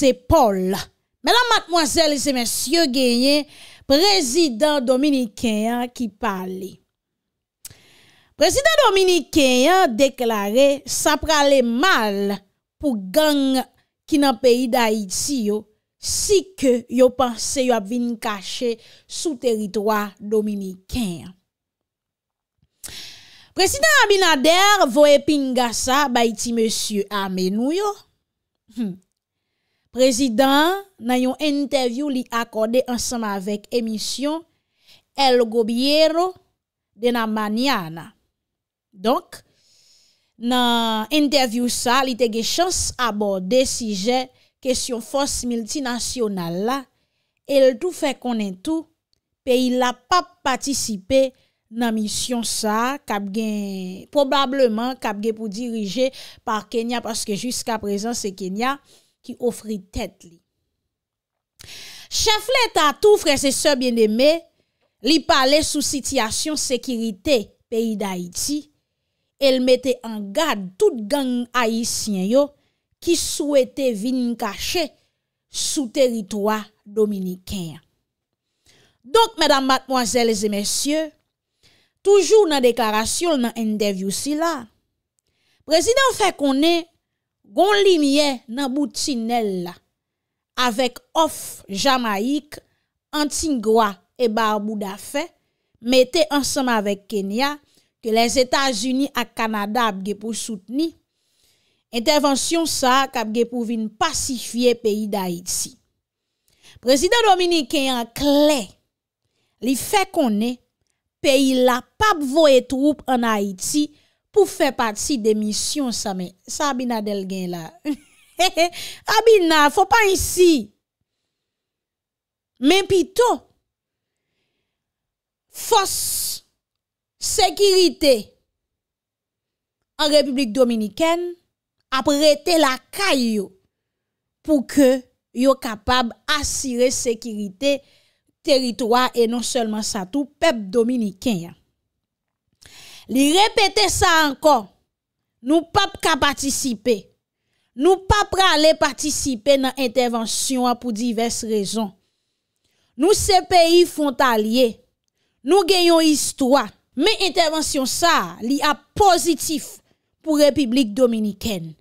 c'est Paul. Mèlan matmoazèl, c'est mèsyou genyen, prezident dominikèyan ki pali. Prezident dominikèyan deklare, sa prale mal pou gang ki nan peyi da iti yo, si ke yo panse yo ap vin kache sou teritwa dominikèyan. Prezident Abinader, vo epin gasa, ba iti mèsyou amenou yo. Hmm. Prezident nan yon interview li akorde ansama vek emisyon El Gobiero de nan Maniana. Donk, nan interview sa li tege chans aborde sije kesyon fos miltinasyonal la, el tou fe konen tou, pe il la pa patisipe nan misyon sa, probableman kapge pou dirije par Kenya, paske jiska prezant se Kenya, ki ofri tèt li. Chaflet atou, frese sè bienemè, li pale sou sityasyon sekirite peyi d'Haïti, el mette an gad tout gang haïsyen yo ki souwete vin kache sou teritoa dominikè. Donk, mèdam matmoazèles e mèsyè, toujou nan deklarasyon nan endev yousi la, prezident fè konè Gon li miye nan bouti nel la, avek off Jamaik, antingwa e barbou da fe, mette ansanm avek Kenya, ke les Etats-Unis ak Kanada apge pou soutni, intervensyon sa ak apge pou vin pasifiye peyi da Iti. Prezident Dominique en kle, li fe konen, peyi la pap vo e troupe an Aiti pou fè pati de misyon sa men. Sa abina del gen la. Abina, fò pa insi. Men pito, fòs, sekirite, an Republik Dominikèn, aprete la kay yo, pou ke yo kapab asire sekirite, teritwa, e non sèlman sa tou, pep Dominikèn ya. Li repete sa ankon, nou pap ka patisipe, nou pap rale patisipe nan intervensyon an pou divers rezon. Nou se peyi font a liye, nou genyon histwa, men intervensyon sa li a pozitif pou Republik Dominiken.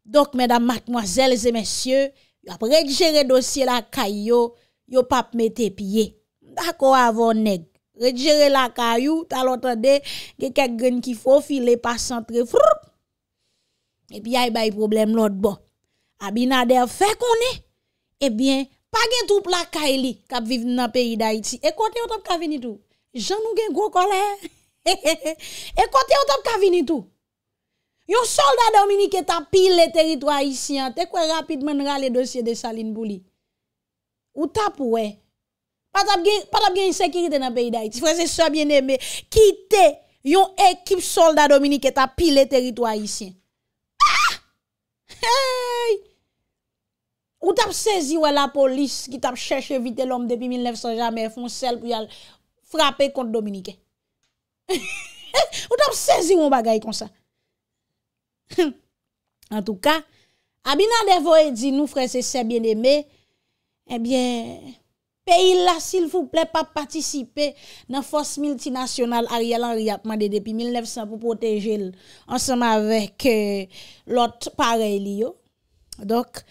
Dok men dam matmoazel zemensye, yo ap rejere dosye la kay yo, yo pap mette piye. Bako avon neg. Retire la kayou, talotade, ge kek gren ki fofile, pasantre, frrp. E pi a e bay problem lot bo. A binader fe kon e, e bin, pa gen tou plaka e li, kap viv nan peri da iti. E kote yo tap ka veni tou? Jan nou gen gwo kolè. E kote yo tap ka veni tou? Yon solda Dominique tapil le teritwa isi, te kwe rapid men rale dosye de salin boulit. Ou tap wè? Patap gen yon sekirite nan peyi da iti. Frase sebyen eme, kite yon ekip solda Dominike tapile teritwa isi. Ha! Ah! Hey! Ou tap sezi wè la polis ki tap chèche vite l'om depi 1900 jamè fonsel pou yal frape kont Dominike. Ou tap sezi yon bagay konsa. En tout ka, abina devoye di nou frase sebyen eh eme, ebyen, peyi la sil fouple pa patisipe nan fos multinasyonal a rialan riyap made depi 1900 pou poteje l ansama vek euh, lot pareli yo dok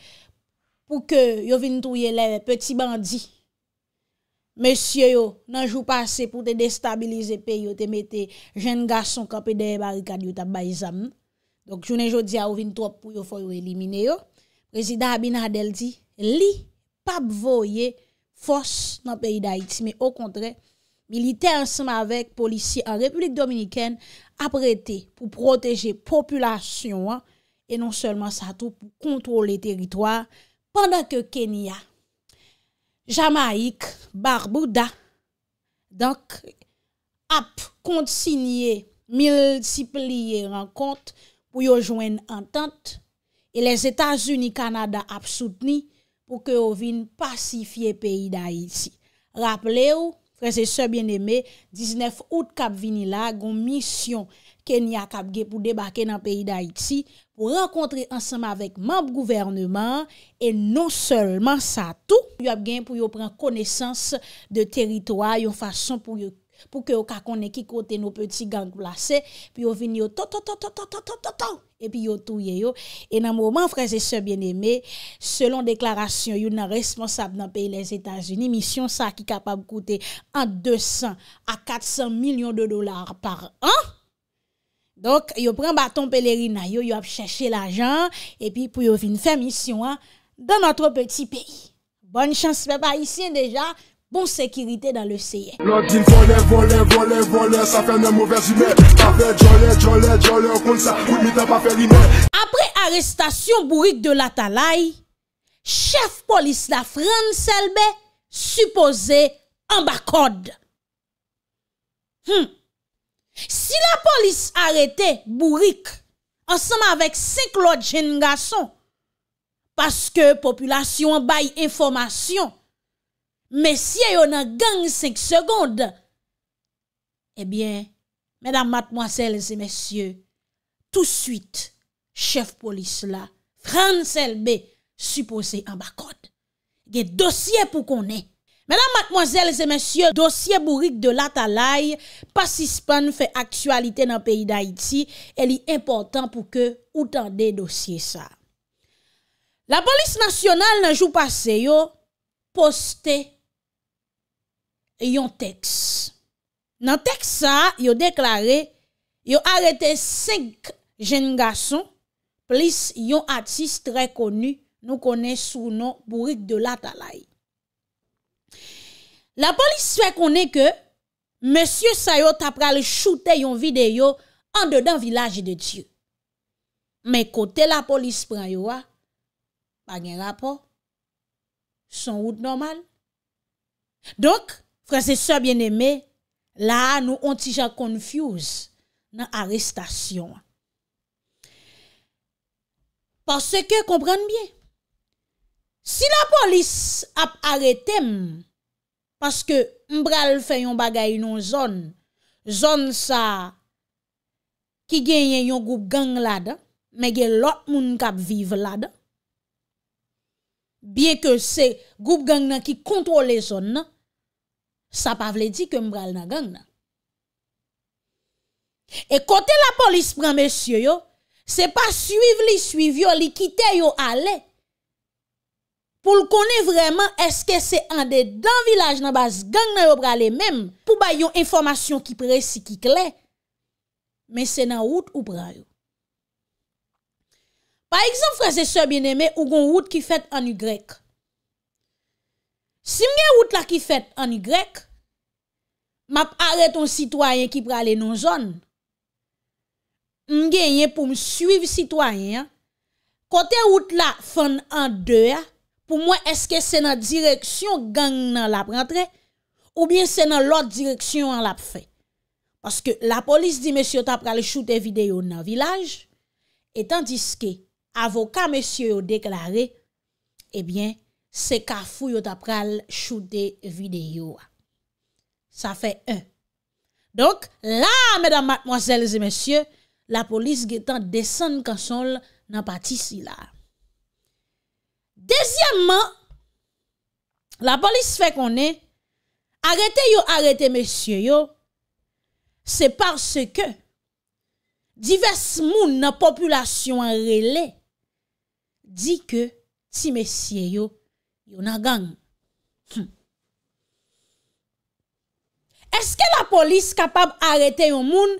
pou ke yo vintouye le peti bandi mesye yo nan jou pase pou te destabilize peyi yo te mette jen gason kape de barikad yo ta bayzam jounen jodi a yo vintouyo pou yo foy yo elimine yo rezida abinadel di li pap voye Fos nan peyi da iti, me o kontre, milite ansama vek polisi an Republik Dominikèn ap rete pou proteje populasyon an, e non selman sa tou pou kontrol le teritoar, pandan ke Kenya, Jamaik, Barbuda, donk ap kontsiniye, milsipliye renkont, pou yo jwen antant, e les Etats-Unis Kanada ap soutni, pou ke yo vin pasifiye peyi da iti. Raple ou, prese se bien eme, 19 out kap vinila, gon misyon Kenya kap ge pou debake nan peyi da iti, pou renkontre ansama vek mamp gouvernement, e non selman sa tou, yo ap gen pou yo pren konesans de teritwa, yo fason pou yo pou ke yo kakone ki kote nou peti gang vlase, pi yo vin yo to to to to to to to to to to, e pi yo touye yo, e nan mouman freze se bien eme, selon deklarasyon yon nan responsab nan peyi les Etats-Unis, misyon sa ki kapab kote an 200 a 400 milyon de dolar par an, donk yo pren baton pelerina yo, yo ap cheshe l ajan, e pi pou yo vin fe misyon an, dan natro peti peyi, bon chans pe pa isyen deja, Bon sekirite dan le seye. Apre arestasyon bourik de la talay, chef polis la fran selbe, supose ambakode. Si la polis arete bourik, ansama avek 5 lodjen nga son, paske populasyon baye informasyon, Mesye yo nan geng 5 segonde. Ebyen, eh Mèdam matmoazèl zè mesye, tout suite, chef polis la, fran selbe, supose an bakode. Ge dosye pou konen. Mèdam matmoazèl zè mesye, dosye bourik de lat alay, pasispan fè aktualite nan peyi d'Haïti, el yi important pou ke ou tan de dosye sa. La polis nasyonal nan jou passe yo, poste, E yon teks. Nan teks sa, yon deklare, yon arete 5 jen gason, plis yon artiste rekonu nou kone sou nou Burik de Latalay. La polis fè konen ke Monsie Sayot apra le choute yon videyo an de dan vilaj de Diyo. Men kote la polis pran yon wa, pa gen rapor, son wout normal. Donk, Fransese bien eme, la nou ontija konfuse nan arestasyon. Pase ke komprende bien, si la polis ap aretem, paske mbral fe yon bagay yon zon, zon sa ki genyen yon goup gang la da, me gen lot moun kap vive la da, bien ke se goup gang nan ki kontrole zon nan, Sa pa vle di ke mbral nan gang nan. E kote la polis pran mesye yo, se pa suiv li suiv yo, li kite yo ale. Pou l konen vreman eske se an de dan vilaj nan bas gang nan yo prale menm pou bayon informasyon ki presi ki kle. Men se nan wout ou prale. Par exemple, fraze se bieneme, ou gon wout ki fet an y grek. Si mwen gen wout la ki fèt an y, map arèt an sitwayen ki pralè nan zon, mwen gen yè pou m'suiv sitwayen, kote wout la fèn an dè, pou mwen eske se nan direksyon gang nan lap rentre, ou bien se nan lot direksyon an lap fèt. Paske la polis di mèsyo tap pralè choute videyo nan vilaj, etan diske avoka mèsyo yo deklare, ebyen, eh se ka fou yo tap pral choute videyo a. Sa fe un. Donk, la, medan matmoazel zi mesye, la polis getan desen konsol nan pati si la. Dezyanman, la polis fe konen, arete yo arete mesye yo, se parce ke divers moun nan populasyon rele di ke si mesye yo yon an gang hm. eske la polis kapab arete yon moun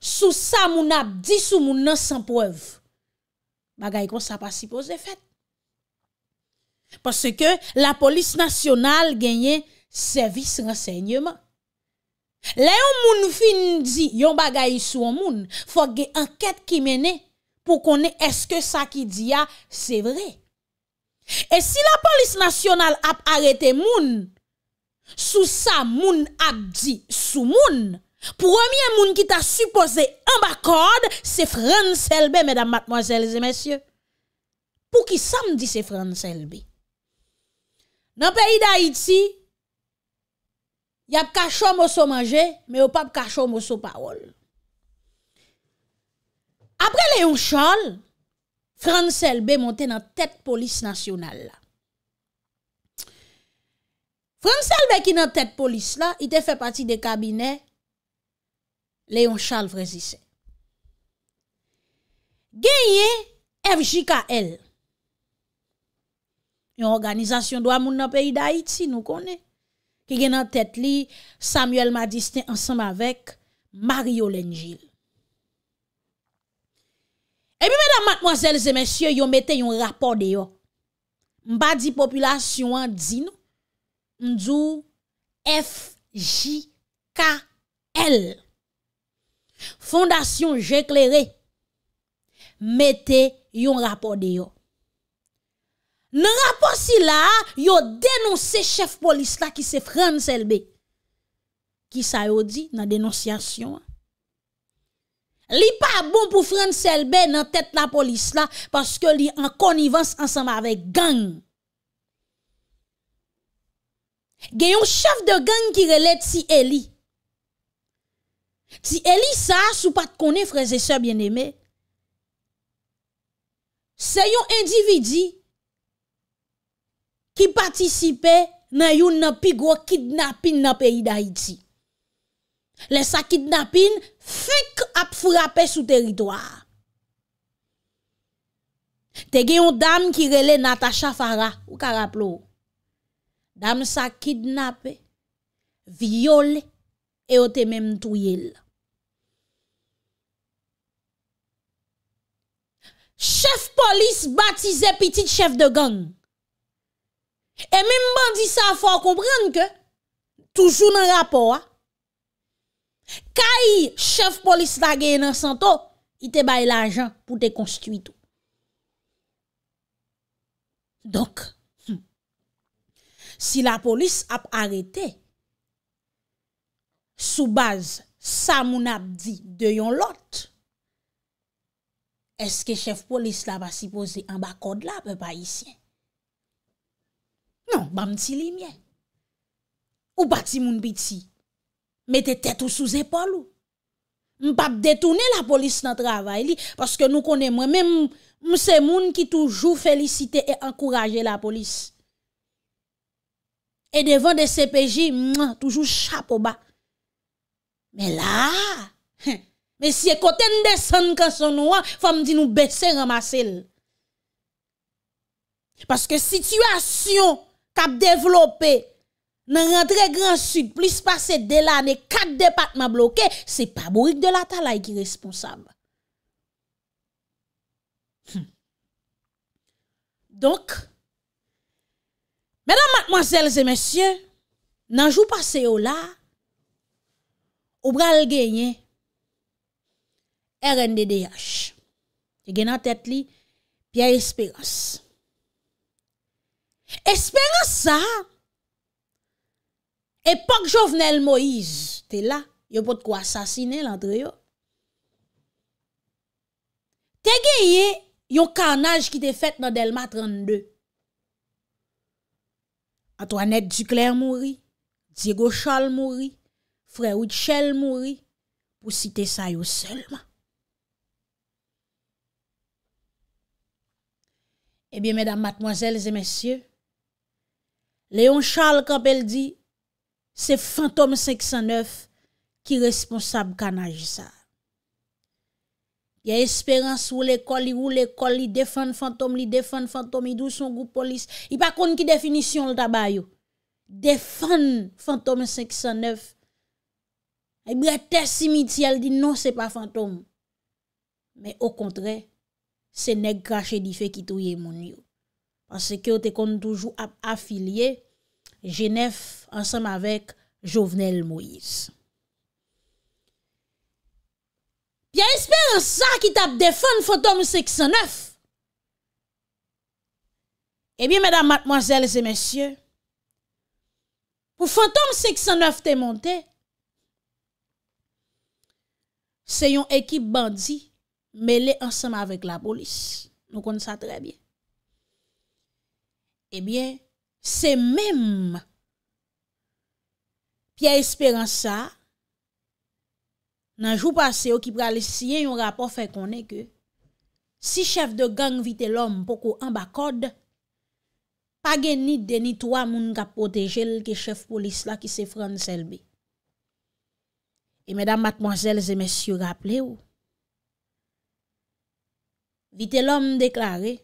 sou sa moun ap di sou moun nan san poev bagay kon sa pa si pose efet pase ke la polis nasyonal genyen servis rensegneman le yon moun fin di yon bagay sou moun fok geny enket ki mene pou kone eske sa ki di ya se vre E si la polis nasyonal ap arete moun, sou sa moun ap di sou moun, promyen moun ki ta suppose an bakod, se fran selbe, medan matmoazelze mesye. Pou ki sa m di se fran selbe? Nan peyi da iti, yap kachon mou so manje, me ou pap kachon mou so parol. Apre le yon chanl, Fransel be montè nan tèt polis nasyonal la. Fransel be ki nan tèt polis la, ite fè pati de kabinet Léon Charles Frésisé. Genye, FJKL. Yon organizasyon do a moun nan peyi d'Haïti, nou konè. Ki gen nan tèt li, Samuel Madiste, ansèm avèk Mario Lengil. E mi mèdam matmwazèl zè mèsyè yon metè yon rapò deyo. Mbadi populasyon an di nou. Ndou F.J.K.L. Fondasyon jè klerè. Metè yon rapò deyo. N rapò si la, yon denonsè chef polis la ki se fran selbe. Ki sa yon di nan denonsyasyon an. Li pa bon pou fran selbe nan tèt la polis la paske li an konivans ansanm ave gang. Gen yon chef de gang ki rele ti Eli. Ti Eli sa sou pat konen freze se bien eme. Se yon individi ki patisipe nan yon nan pigwo kidnapin nan peyi da iti. Lè sa kidnapin fik ap frapè sou teritoar. Tè gen yon dam ki rele Natacha Fara, ou karaplo. Dam sa kidnapè, viole, e o te men mtouyèl. Chef polis batize pitit chef de gang. E men mbandi sa fò komprenke, toujoun an rapò a. Ka yi, chef polis la gen nan santo, ite bay la jan pou te konstuitou. Dok, hmm, si la polis ap arete, soubaz, sa moun ap di de yon lot, eske chef polis la va si pose an bakod la pe pa yisye? Non, ba mti li mwen. Ou ba ti moun biti mettez tête ou sous épaule ou. pas détourner la police dans travail parce que nous connaissons moi-même, c'est moun qui toujours félicite et encourager la police. Et devant des CPJ, toujours chapeau bas. Mais là, mais si côté nous descend quand son noir, faut me dire nous baisser ramasser. Parce que situation qu'a développé nan rentre grand sud, plis pase de la, ne kat depatman bloke, se paborik de la talay ki responsab. Donk, menan matmozèl zè mèsyen, nan jou pase yo la, oubra l genye, RNDDH. E gen an tèt li, pi a espérance. Espérance sa, Epak Jovenel Moïse, te la, yo pou te kwa asasine lantre yo. Te geye, yo kanaj ki te fèt nan Delma 32. Antoine Duclerk mouri, Diego Charles mouri, Frère Houtchel mouri, pou si te sa yo selman. Ebyen, eh mesdames, matmozèles et messieurs, Léon Charles Campbell dit, Se Fantome 509 ki responsab kan aji sa. Ya esperans wou l'ekol, li wou l'ekol, li defan Fantome, li defan Fantome, li dou son group polis, li pa kon ki definisyon l tabay yo. Defan Fantome 509. E bretesi miti el di, non se pa Fantome. Me o kontre, se neg krashe di fe ki touye moun yo. Pase kyo te kon toujou afilye, jenèf ansèm avèk Jouvenel Moïse. Pya espèr an sa ki tap defon fantòm 609. Ebyen mèdam matmoazèl zè mèsyè, pou fantòm 609 te montè, se yon ekip bandi mèlè ansèm avèk la polis. Nou kon sa trè bè. Ebyen, eh Se mèm Pia esperan sa Nan jou pase ou ki prale siye yon rapor fè konè ke Si chef de gang Vite l'homme pokou ambakode Pagè ni deni toa moun ka potejel ke chef polis la ki se fran selbe E mèdam matmozèl zè mèsyou raple ou Vite l'homme deklare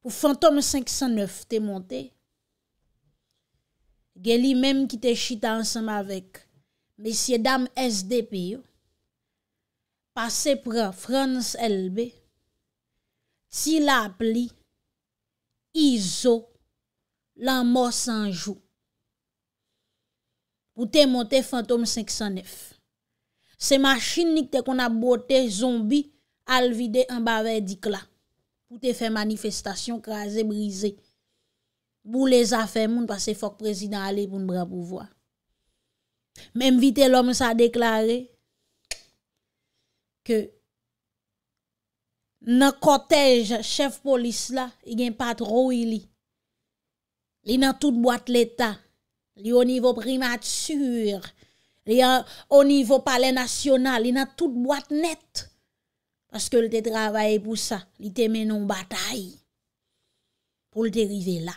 Pou Fantome 509 te monte, gè li mèm ki te chita ansem avèk, mesye dam SDP yo, pase pran Frans LB, si la ap li, Iso, lan mò sanjou. Pou te monte Fantome 509, se machin niktè kon a bote zombi al vide an bavè dik la. Ou te fè manifestation, krasè, brisé. Bou les affè moun, pasè fòk prezidant alè pou n'bra pou vwa. Mèm vite l'om sa deklare, ke, nan kotej, chef polis la, y gen patrou ili. Li nan tout boite l'Etat. Li yo nivou primat sur. Li yo nivou pale nasyonal. Li nan tout boite net. Paske l te travaye pou sa, li te menon batay pou l te rive la.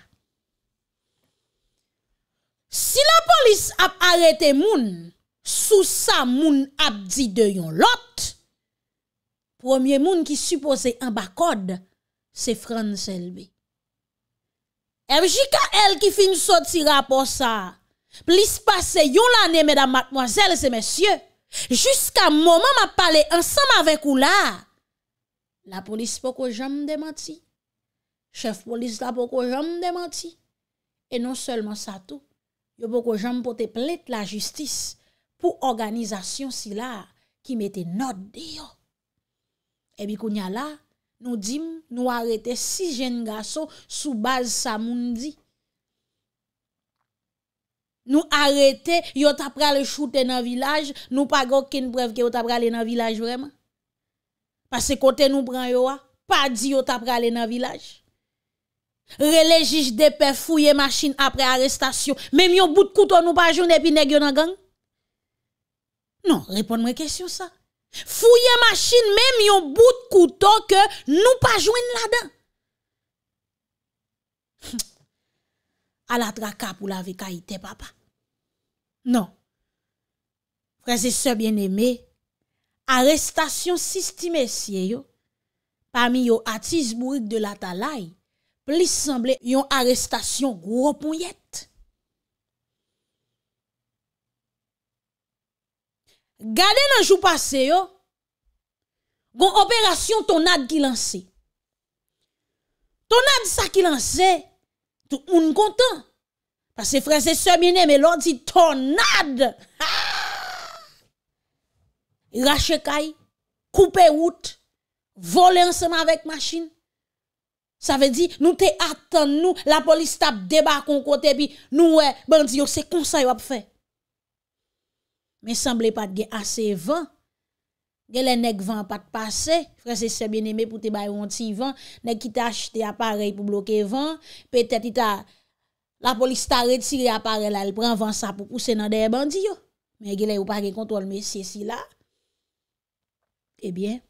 Si la polis ap arete moun, sou sa moun ap di de yon lot, promye moun ki suppose an bakod se fran selbe. E vji ka el ki fin sot si rapo sa, plis pase yon la ne, medan matmwazel se mesye, Juska momen ma pale ansam avek ou la, non la polis poko jom demoti, chef polis la poko jom demoti. E non selman sa tou, yo poko jom pote plet la justis pou organizasyon si la ki mette nodi yo. Ebi kounya la, nou dim nou arete si jen gaso sou baz sa moun di. Nous arrêter, yo t'a pral shooter dans village, nous pas aucune preuve que yo t'a aller dans village vraiment. Parce que côté nous prend yo ah, pas dit yo t'a aller dans village. Relé juge de paix fouiller machine après arrestation, même yon bout de couteau nous pas joindre puis nèg yo dans gang. Non, réponds-moi question ça. Fouiller machine même yon bout de couteau que nous pas joindre là-dedans. al atra kap ou la veka ite papa. Non. Prese se bien eme, arestasyon sisti mesye yo, pami yo atis bourik de la talay, pli semble yon arestasyon gwo poun yet. Gade nan jou pase yo, gon operasyon ton ad ki lanse. Ton ad sa ki lanse, tout le monde content. Parce que frère, c'est bien, mais l'on dit tornade. Ah! Rache caille, couper route, voler ensemble avec machine. Ça veut dire, nous te attendons, nous, la police tape débarque en côté, puis nous, ouais, dit, c'est comme ça, va faire. Mais semble pas de assez vent Gele nek van pat pase, frese se bieneme pou te bayon ti van, nek ki ta achete aparel pou bloke van, petet la polis ta retire aparel la, el pren van sa pou pouse nan deye bandiyo. Men gele ou pa ge kontrol mesi esi la. Ebyen,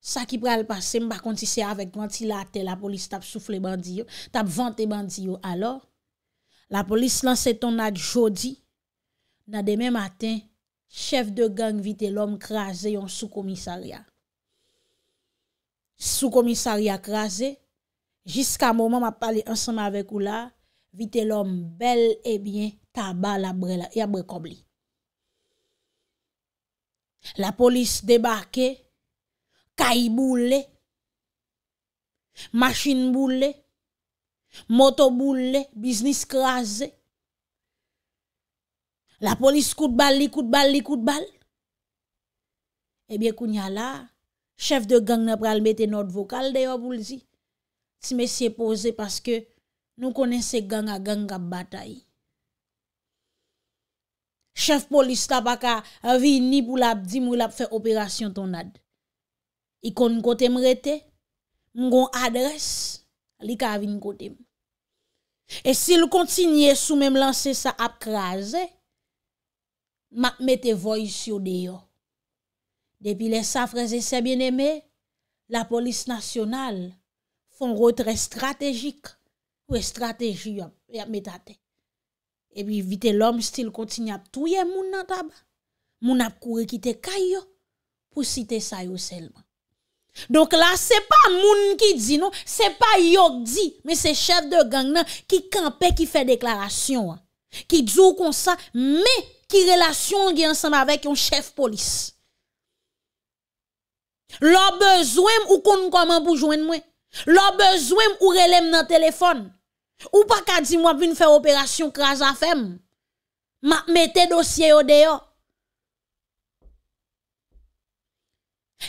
sa ki pral pase, mba kontise avèk vanti la ate, la polis tap soufle bandiyo, tap vante bandiyo. Alo, la polis lanse ton ad jodi, nan demè matin, Chef de gang vite l'om krasè yon sou komisarya. Sou komisarya krasè, jiska mouman ma pali ansanman vek ou la, vite l'om bel e bie taba la brela, ya bre kobli. La polis debake, kay boule, masin boule, moto boule, biznis krasè. La polis kout bal, li kout bal, li kout bal. Ebyè kounya la, chef de gang na pral mette not vokal deyo pou li zi. Si mesi e pose paske, nou konense gang a gang a batay. Chef polis tapaka, avi ni pou la ap di mou la ap fe operasyon ton ad. I kon nkote m rete, mgon adres, li ka avi nkote m. E si lou kontinye sou men lanse sa ap kraze, Matme te voysyo de yo. Depi le safreze se bien eme, la polis nasyonal fon rotre strategik pou e strategi yo. E ap metate. E pi vite lom stil kontin ap touye moun nan taba. Moun ap koure kite kay yo pou site sayo selman. Donk la se pa moun ki di nou, se pa yok di, me se chef de gang nan ki kampe, ki fe deklarasyon. Ki djou konsa, me Ki relasyon gen ansanm avek yon chef polis. Lo bezwenm ou konn koman pou jwen mwen. Lo bezwenm ou relem nan telefon. Ou pa kadzim wap vin fè operasyon kras afem. Ma metè dosye yo deyo.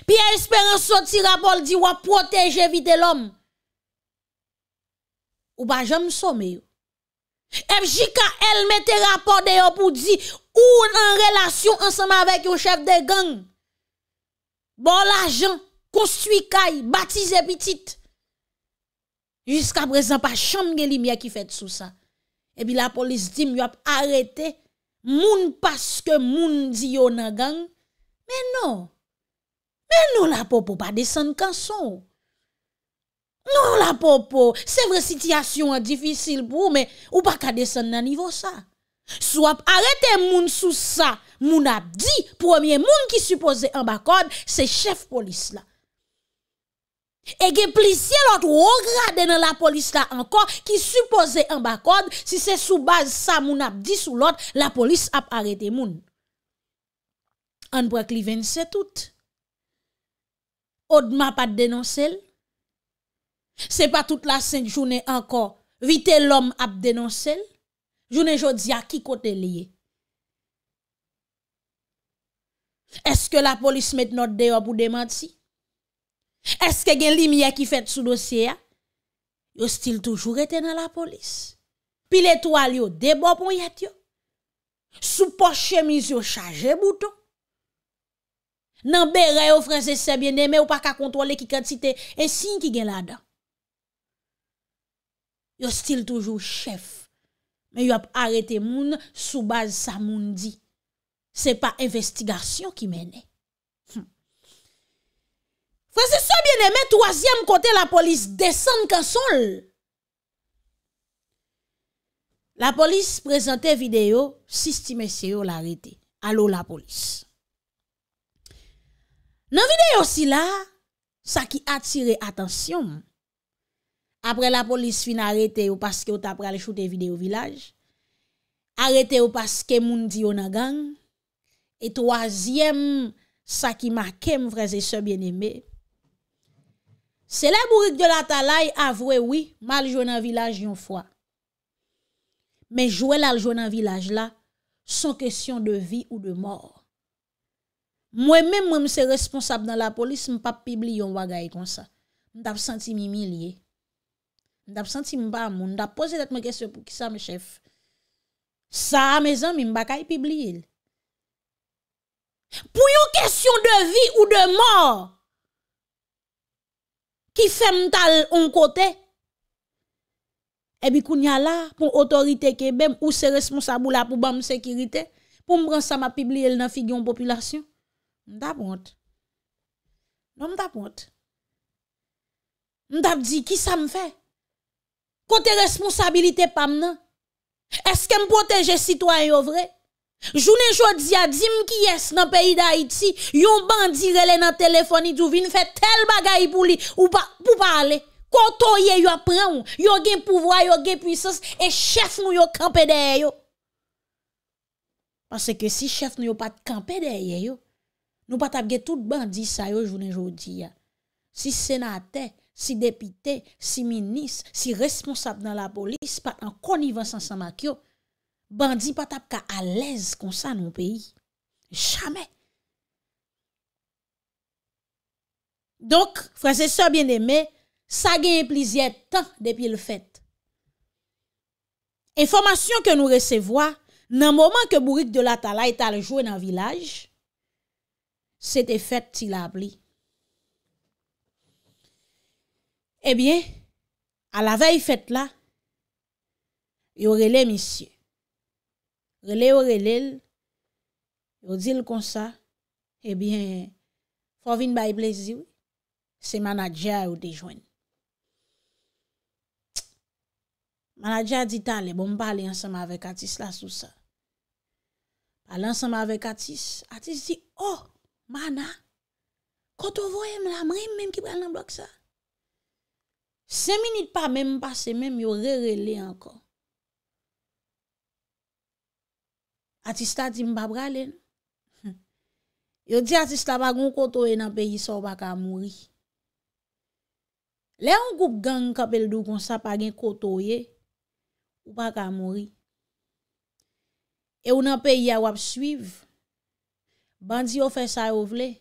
Pi espèran so ti rapol di wap protej evite lom. Ou pa jom so me yo. Fj ka el metè rapol deyo pou di... ou en relation ensemble avec un chef de gang. Bon l'argent, construit caille, baptise petite. Jusqu'à présent, pas chambre de lumière qui fait sous ça. Et puis la police dit, y a arrêté moun parce que moun dit yon gang. Mais non. Mais non la popo pas descendre son, Non la popo, c'est vrai situation difficile pour vous, mais ou pas qu'à descendre à niveau ça. Sou ap arete moun sou sa moun ap di Premier moun ki suppose an bakod se chef polis la E ge plisye lot rograden an la polis la anko Ki suppose an bakod si se sou base sa moun ap di sou lot La polis ap arete moun An pou ak li vense tout O de map ap denonsel Se pa tout la seng jounen anko Vite l'om ap denonsel Jounen jò dzi a ki kote liye? Eske la polis met not deyo pou demanti? Eske gen limye ki fet sou dosye a? Yo stil toujou reten nan la polis? Pi le tou al yo debopon yet yo? Sou poche mis yo chaje bouton? Nan bere yo franse sebyen neme yo pak a kontrole ki kante site e sin ki gen la dan? Yo stil toujou chef? Men yo ap arete moun soubaz sa moun di. Se pa investigasyon ki mene. Hm. Fase sa bieneme, toasyem kote la polis desen kan sol. La polis prezante videyo, si sti mesye yo la arete. Alo la polis. Nan videyo si la, sa ki atire atensyon moun. apre la polis fin arete ou paske ou tapre ale choute video vilaj, arete ou paske moun di yon agang, e troasyem sa ki ma kem vreze se bien eme, se la bourik de la talay avwe oui, ma aljou nan vilaj yon fwa, men jwela aljou nan vilaj la, son kesyon de vi ou de mor. Mwen men mwen se responsab nan la polis, mwen pa pibli yon waga yon sa, mwen tap senti mi mi liye, Ndap senti mba moun, ndap pose let me kese pou ki sa me chef. Sa a me zan mi mba kaye pibli el. Pou yo kese de vi ou de mor, ki fem tal on kote, ebi kou nyal la pou otorite ke bem ou se responsabou la pou bam sekirite, pou mbran sa ma pibli el nan figyon populasyon. Ndap moun. Nan mdap moun. Non ndap di ki sa m fe. Kote responsabilite pam nan? Eske m proteje sitwanyo vre? Jounen jodi ya, dim ki yes nan peyi da iti, yon bandi rele nan telefoni, djouvin, fe tel bagay pou li, pou pale, koto ye yo apren, yo gen pouvwa, yo gen puisans, e chef nou yo kampe deye yo. Pase ke si chef nou yo pat kampe deye yo, nou pat apge tout bandi sa yo jounen jodi ya. Si senate, Si depite, si minis, si responsable nan la polis pat an konivansan san makyo, bandi pat ap ka alèz konsan nou peyi. Jamè. Donk, franseseur bien demè, sa genye plizye tan depi le fèt. Enfomasyon ke nou resevoa nan mouman ke bourik de la talay taljouen nan vilaj, se te fèt ti la pli. Ebyen, eh a la vey fèt la, yo rele misye. Rele yo rele, yo dil konsa, ebyen, fò vin bay blè zi ou, se manadja yo dejwen. Manadja di tanle, bon pa ale ansama avek Atis la sou sa. Ale ansama avek Atis, Atis di, oh, mana, koto vo em la, mrem menm ki pral nan blok sa. Seminit pa mèm passe mèm, yo re-rele ankon. Atista tim babra lè. Yo di atista pa goun koto e nan peyi sa ou pa ka mouri. Le an goup gang kapel dou goun sa pa gen koto e, ou pa ka mouri. E ou nan peyi a wap suiv. Bandi yo fè sa yo vle.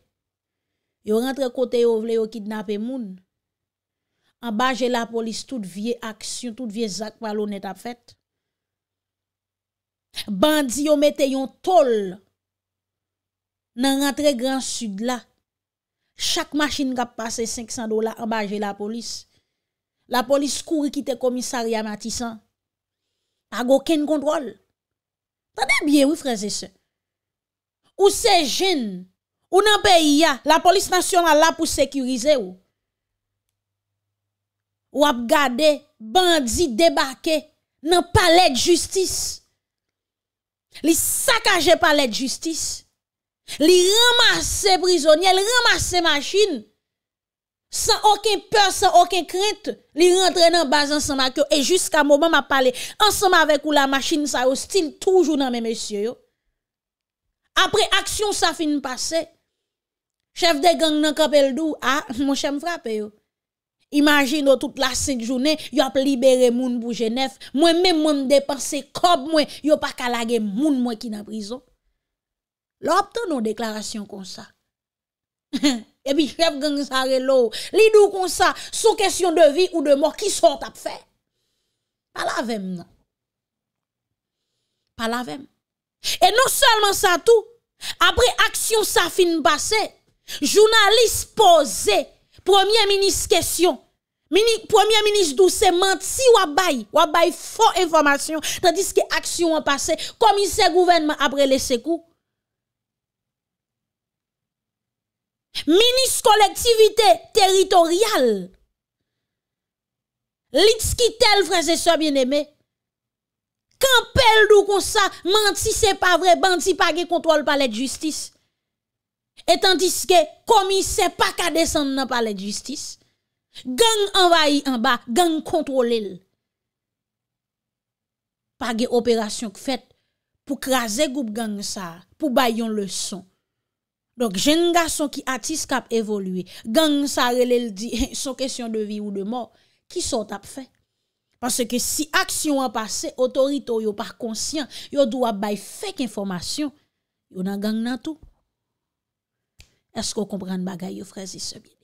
Yo rentre kote yo vle yo kidnap e moun. ambaje la polis tout vie aksyon, tout vie zak palo net ap fèt. Bandi yo mette yon tol nan rentre gran sud la. Chak masjin kap pase 500 dola ambaje la polis. La polis kouri kite komisari ya matisan. Ago ken kontrol. Tade bie wifreze se. Ou se jen, ou nan peyi ya, la polis nasyonal la pou sekirize wou. ou ap gade bandi debake nan palais de justice. Li saccager palais de justice. les ramasser prisonniers, li ramasser machines. Sans aucune peur, sans aucun crainte, li rentre dans base ensemble Et jusqu'à jusqu'à moment moment ma parle ensemble avec ou la machine ça hostile toujours dans nan messieurs, après action ça sa fin passe. chef de gang nan kapel dou, a, ah, mon Imagine yo tout la 5 jounen, yo ap libere moun pou jenef, mwen men mwen depanse kop mwen, yo pa kalage moun mwen ki na brison. Lopte nou deklarasyon kon sa. E bi chef gangzare lou, lidou kon sa, sou kesyon de vi ou de moun, ki sort ap fe? Palavem nan. Palavem. E nou salman sa tou, apre aksyon sa fin basse, jounalise posey, Premier ministre question, premier ministre dou se manti wabay, wabay fo informasyon, tandis ki aksyon wapase, komise gouvenman apre lese kou. Ministre kolektivite teritorial, lits ki tel franse so bieneme, kan pel dou konsa manti se pa vre, banti pa ge kontrol palet justice. Etan diske komi se pa kadesan nan palet justice Gang anvayi an ba, gang kontrol el Pa ge operasyon k fet Pou kraze goup gang sa Pou bay yon le son Donk jen nga son ki atis kap evolue Gang sa relel di son kesyon de vi ou de mor Ki son tap fe Pase ke si aksyon an pase Otorito yo par konsyen Yo dwa bay fek informasyon Yo nan gang nan tou Est-ce qu'on comprend bagay yo frères et sœurs bien-aimés?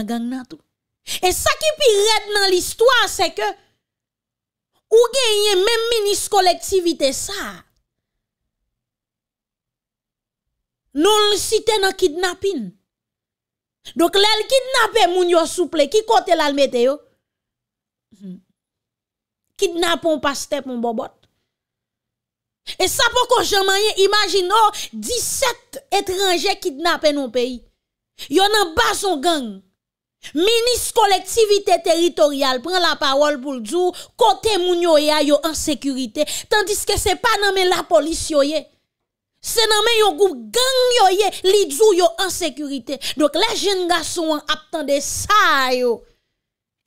Vous gang natou. tout. Et ça qui pire dans l'histoire c'est que ou gagne même ministre collectivité ça. Non le cité dans kidnapping. Donc l'el kidnappé moun yo souple qui côté la yo, yo? Hmm. Kidnappon pasteur mon bobot. E sa pou kon jaman yon, imajin nou, 17 etranje kidnapen nou peyi. Yon nan bazon gang. Minis kolektivite teritorial pren la pawol pou l'djou, kote moun yo ya yo ansikurite, tandis ke se pa nanmen la polis yo ye. Se nanmen yon goup gang yo ye, li djou yo ansikurite. Dok la jen nga sou an aptande sa yo.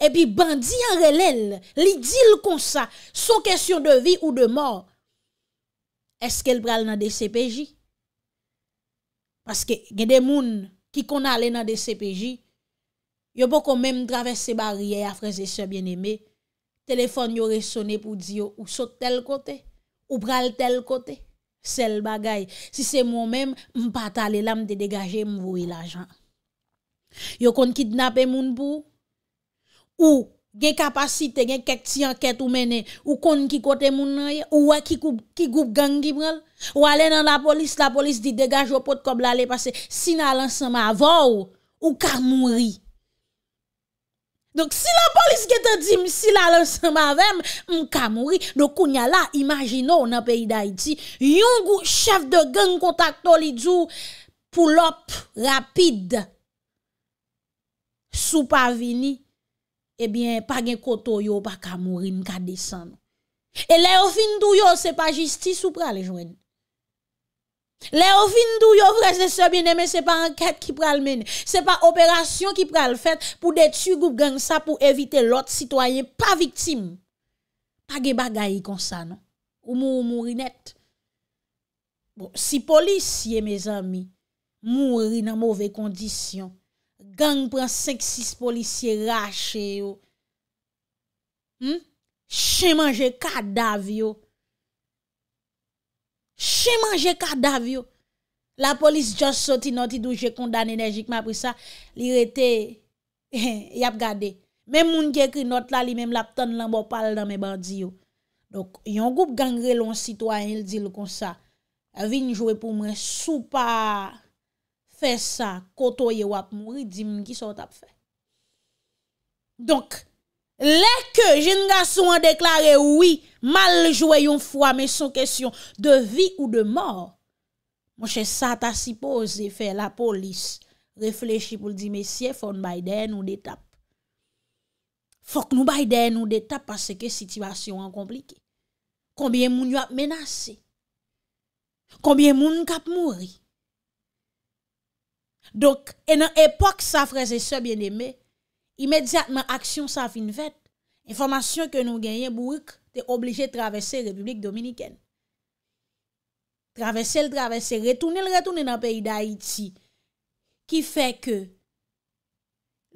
E pi bandi an relen, li dil kon sa, sou kesyon de vi ou de mor. Eske el pral nan DCPJ? Paske gede moun ki kon ale nan DCPJ, yo pou kon men travese bariye ya freze se bien eme, telefon yo resone pou di yo, ou sot tel kote, ou pral tel kote, sel bagay. Si se moun men, m pata le lam de degaje m vou il ajan. Yo kon kidnap e moun pou? Ou, gen kapasite, gen kek ti anket ou mene, ou kon ki kote moun naye, ou wak ki goup gangi brel, ou ale nan la polis, la polis di degaj ou pot kob lale pase, si nan lan sanba avou, ou ka mouri. Dok si la polis gen te di, si nan lan sanba avèm, mou ka mouri. Dok kou nyal la, imagino nan peyi da iti, yon gou chef de gang kontakto li djou, pou lop, rapide, sou pavini, Ebyen, eh pa gen koto yo, pa ka mourin, ka desan. E le ofindou yo, se pa jistis ou pra le jweni. Le ofindou yo, prese se bine, men se pa anket ki pral mene. Se pa operasyon ki pral fet, pou detu goup gen sa, pou evite lot sitwayen, pa viktim. Pa gen bagayi konsa, non. Ou mou mou rinet. Bon, si polisye, me zami, mou rinan mouve kondisyon, Gang pren 5-6 polisye rache yo. Hmm? Che manje kada vyo. Che manje kada vyo. La polis jos soti noti dou jekon dan enerjikman pou sa. Li rete yap gade. Mem moun ki ekri not la li mem lap ton lambopal dan me bandi yo. Yon goup gangre lon sitwa en yon dil kon sa. Vin jouwe pou mwen sou pa... Fè sa, koto ye wap mouri, di moun ki son tap fè. Donk, lè ke jen nga sou an deklare oui, maljouè yon fwa, men son kèsyon de vi ou de mor, moun chè sa ta si pose fè la polis, reflechi pou l'di mesye, fòn bayden ou detap. Fòk nou bayden ou detap asè ke sityvasyon an komplike. Konbyen moun yon ap menase. Konbyen moun kap mouri. Donk, en an epok sa fraze se bien eme, imediatman aksyon sa fin vet, informasyon ke nou genyen, bourouk, te oblije travese Republik Dominiken. Travese l travese, retounen l retounen nan peyi da Haiti, ki fe ke,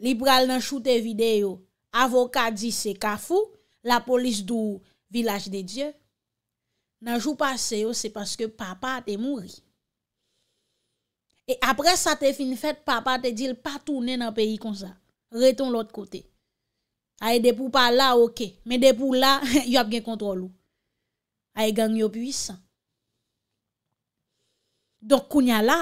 liberal nan choute videyo, avoka di se kafou, la polis dou village de Diyan, nan jou paseyo, se paske papa te mouri. E apre sa te fin fèt, papa te dil pa tounen an peyi kon sa. Reton l'ot kote. A e depou pa la, ok. Men depou la, yo ap gen kontrol ou. A e gang yo pwisan. Dok kounya la,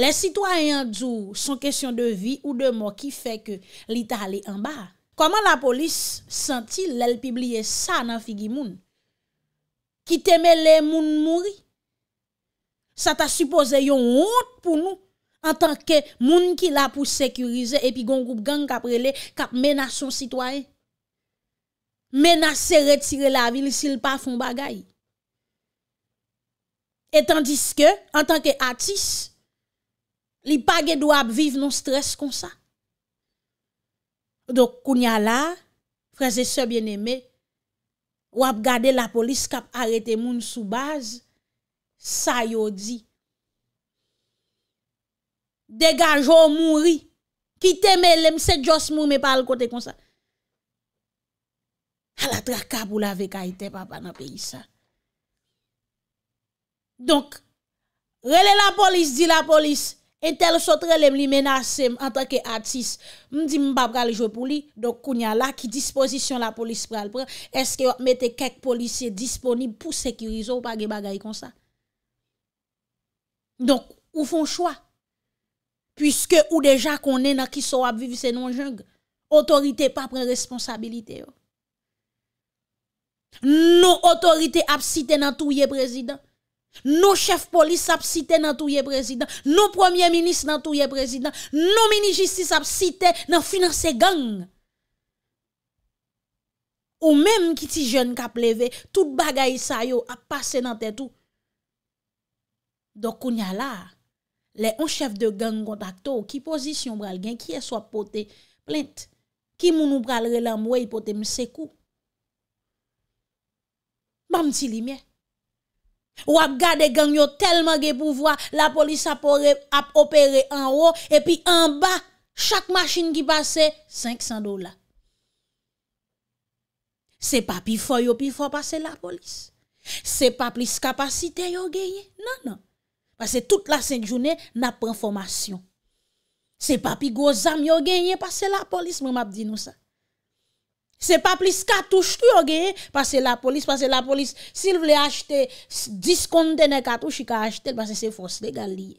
le sitwayan djou son kesyon de vi ou de mo ki fe ke li ta ale an ba. Koman la polis sentil lel pibliye sa nan figi moun? Ki teme le moun mouri? Sa ta suppose yon honte pou nou an tanke moun ki la pou sekurize epi gongoup gang kap rele kap mena son sitwaye. Menase retire la vil sil pa fon bagay. Etan diske, an tanke atis, li page dwa non ap vive non stres kon sa. Dok kounya la, freze se bieneme, wap gade la polis kap arete moun soubaz Sa yo di. Dega jò mouri. Ki teme lem se jòs mouri me pal kote konsa. A la trakab ou la vek ay te papa nan pe yisa. Donk. Rele la polis, di la polis. En tel sotre lem li menase m entake atis. M di m bab kal jò pou li. Dok koun ya la ki disposition la polis pral pral. Eske yo mete kek polisye disponib pou sekirizo ou pa ge bagay konsa. Donk, ou fon chwa, pwiske ou deja konen a ki so ap vivi se non jeng, otorite pa pren responsabilite yo. Non otorite ap site nan touye prezident, non chef polis ap site nan touye prezident, non premier minis nan touye prezident, non mini jistis ap site nan finanse gang. Ou menm ki ti jen kap leve, tout bagay sa yo ap pase nan te tou. Dok koun ya la, le an chef de gang kontakto ki pozisyon bral gen, ki eswa pote plente. Ki moun ou bral relan mwey pote mseku. Bam ti li mwen. Ou ap gade gang yo telman ge pouvoa, la polis ap opere an wo, epi an ba, chak masin ki pase, 500 dola. Se pa pi fo yo pi fo pase la polis. Se pa plis kapasite yo geye. Nan nan. Pase tout la sèk jounè, na pren formasyon. Se papi gozami yo genye, pase la polis, mwen map di nou sa. Se papi skatouch ki yo genye, pase la polis, pase la polis, si l vle achete, diskondene katouchi ka achete, pase se fos legalye.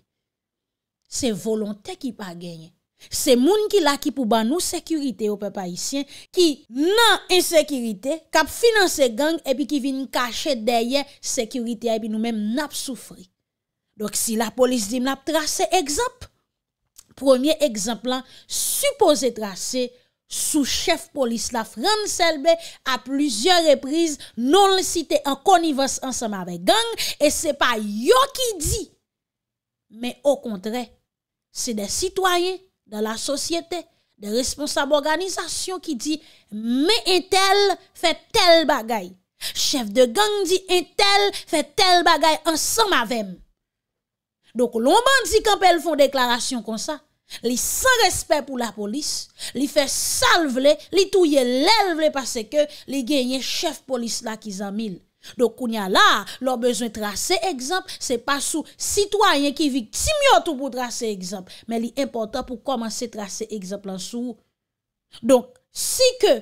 Se volontè ki pa genye. Se moun ki la ki pou ban nou sekurite ou pe pa isyen, ki nan ensekirite, kap finanse gang, epi ki vin kache deye, sekurite, epi nou men nap soufri. Donc si la police dit m'a tracé exemple, premier exemple supposé tracé sous chef police la France Selbe à plusieurs reprises non cité en connivence ensemble avec gang et c'est pas yo qui dit mais au contraire c'est des citoyens dans la société des responsables d'organisation qui dit mais un tel fait tel bagaille chef de gang dit un tel fait tel bagaille ensemble avec Donk loman di kamp el fon deklarasyon kon sa, li san respet pou la polis, li fe salvele, li touye levle, pase ke li genye chef polis la ki zan mil. Donk koun ya la, lor bezwen trase ekzamp, se pa sou sitwayen ki vitim yotou pou trase ekzamp, men li importan pou komanse trase ekzamp lan sou. Donk, si ke,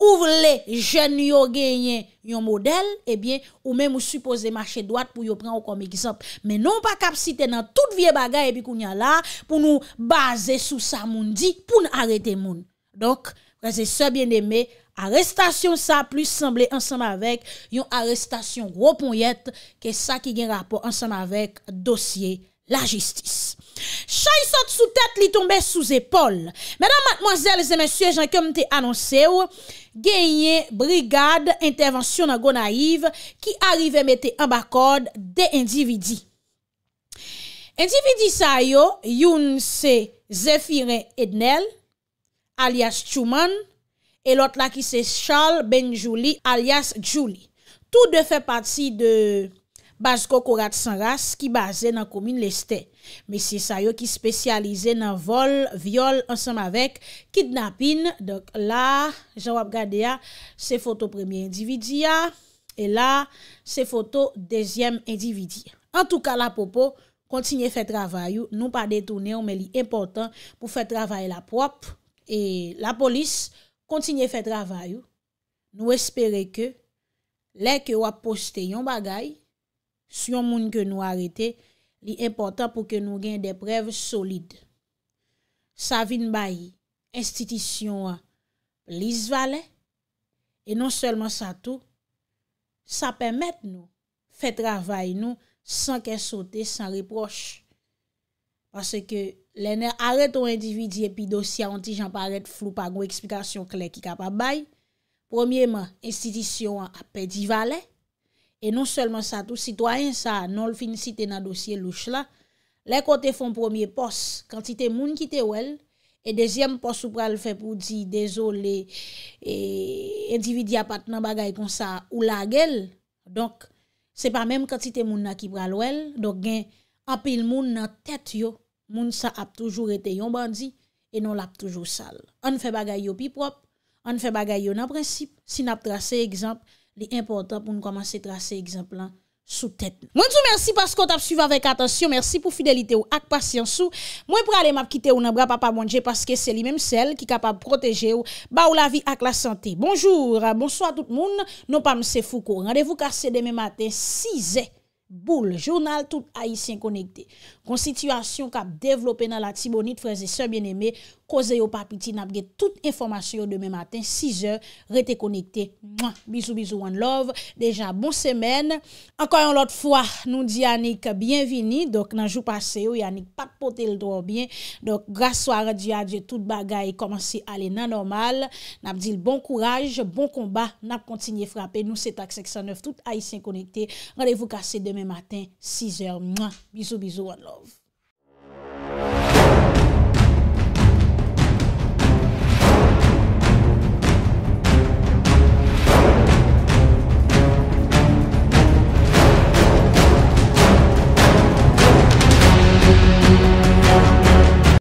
ouvre le jen yo genyen yon model, ebyen, ou men mou suppose marcher doat pou yo pran ou kom ekzamp, men non pa kapsite nan tout vie bagay epi koun ya la, pou nou baze sou sa moun di, pou nou arete moun. Dok, raze se bien deme, arrestasyon sa plus semble ansanm avek, yon arrestasyon gwo pon yet, ke sa ki gen rapor ansanm avek dosye la jistis. Chay sot sou tet li tombe sou zepol. Mèdan matmozèl, zè mèsyè, jen kem te anonsew, genye brigade intervensyon nan go naiv ki arive mette an bakod de endividi. Endividi sa yo, youn se Zephirin Ednel alias Chouman e lot la ki se Charles Benjouli alias Jouli. Tout de fè pati de... Bazko korat san ras ki baze nan komine leste. Mesye sayo ki spesyalize nan vol, viol, ansam avek, kidnapin. Donk la, jan wap gade ya, se foto premye individi ya. E la, se foto dezyem individi. En tou ka la popo, kontinye fè travayou. Nou pa detounen, ou men li important pou fè travay la prop. E la polis, kontinye fè travayou. Nou espere ke, lè ke wap poste yon bagay, Si yon moun ke nou arete, li importan pou ke nou gen depreve solide. Sa vin bayi, institisyon lise valen, e non selman sa tou, sa pèmèt nou, fè travay nou, san ke sote, san reproche. Pase ke lè ne arete ou individye pi dosya anti jamparet flou pa gwen eksplikasyon kler ki ka pa bayi. Premierman, institisyon apè di valen, e non selman sa tou sitwayen sa, non l finisite nan dosye louch la, lè kote fon pwomye pos, kantite moun ki te wèl, e dezyem pos ou pral fè pou di, dezo le, e individy apat nan bagay kon sa, ou la gèl, donk, se pa mèm kantite moun na ki pral wèl, donk gen, apil moun nan tèt yo, moun sa ap toujou rete yon bandi, e non l ap toujou sal. An fè bagay yo pi prop, an fè bagay yo nan prinsip, si nan ap trase ekzamp, li importan pou nou komanse trase egzemplan sou tèt. Mwen sou mersi paskot ap suyve avèk atensyon, mersi pou fidelite ou ak pasyansou, mwen pou ale map kite ou nan bra pa pa mwenje paske se li menm sel ki kapap proteje ou ba ou la vi ak la sante. Bonjour, bonsoit tout moun, non pa mse foukou, randevou kase demè maten, 6è, boule, jounal, tout aïsien konekte, konsitiyasyon kap devlopè nan la tibonit, freze sèm bienemè, Koze yo papiti, nap ge tout informasyon yo demen matin, 6h, rete konekte. Bizou, bizou, one love. Deja, bon semen. Anko yon lot fwa, nou di Yannick, bienvini. Donk nan jou pase yo, Yannick, papote ldo ou bien. Donk, grasso a radio, adje, tout bagay, komanse ale nan normal. Nap di lbon kouraj, bon komba, bon nap kontinye frape. Nou se tak seksyon 9, tout a isen konekte. Rendez-vous kase demen matin, 6h. Bizou, bizou, one love.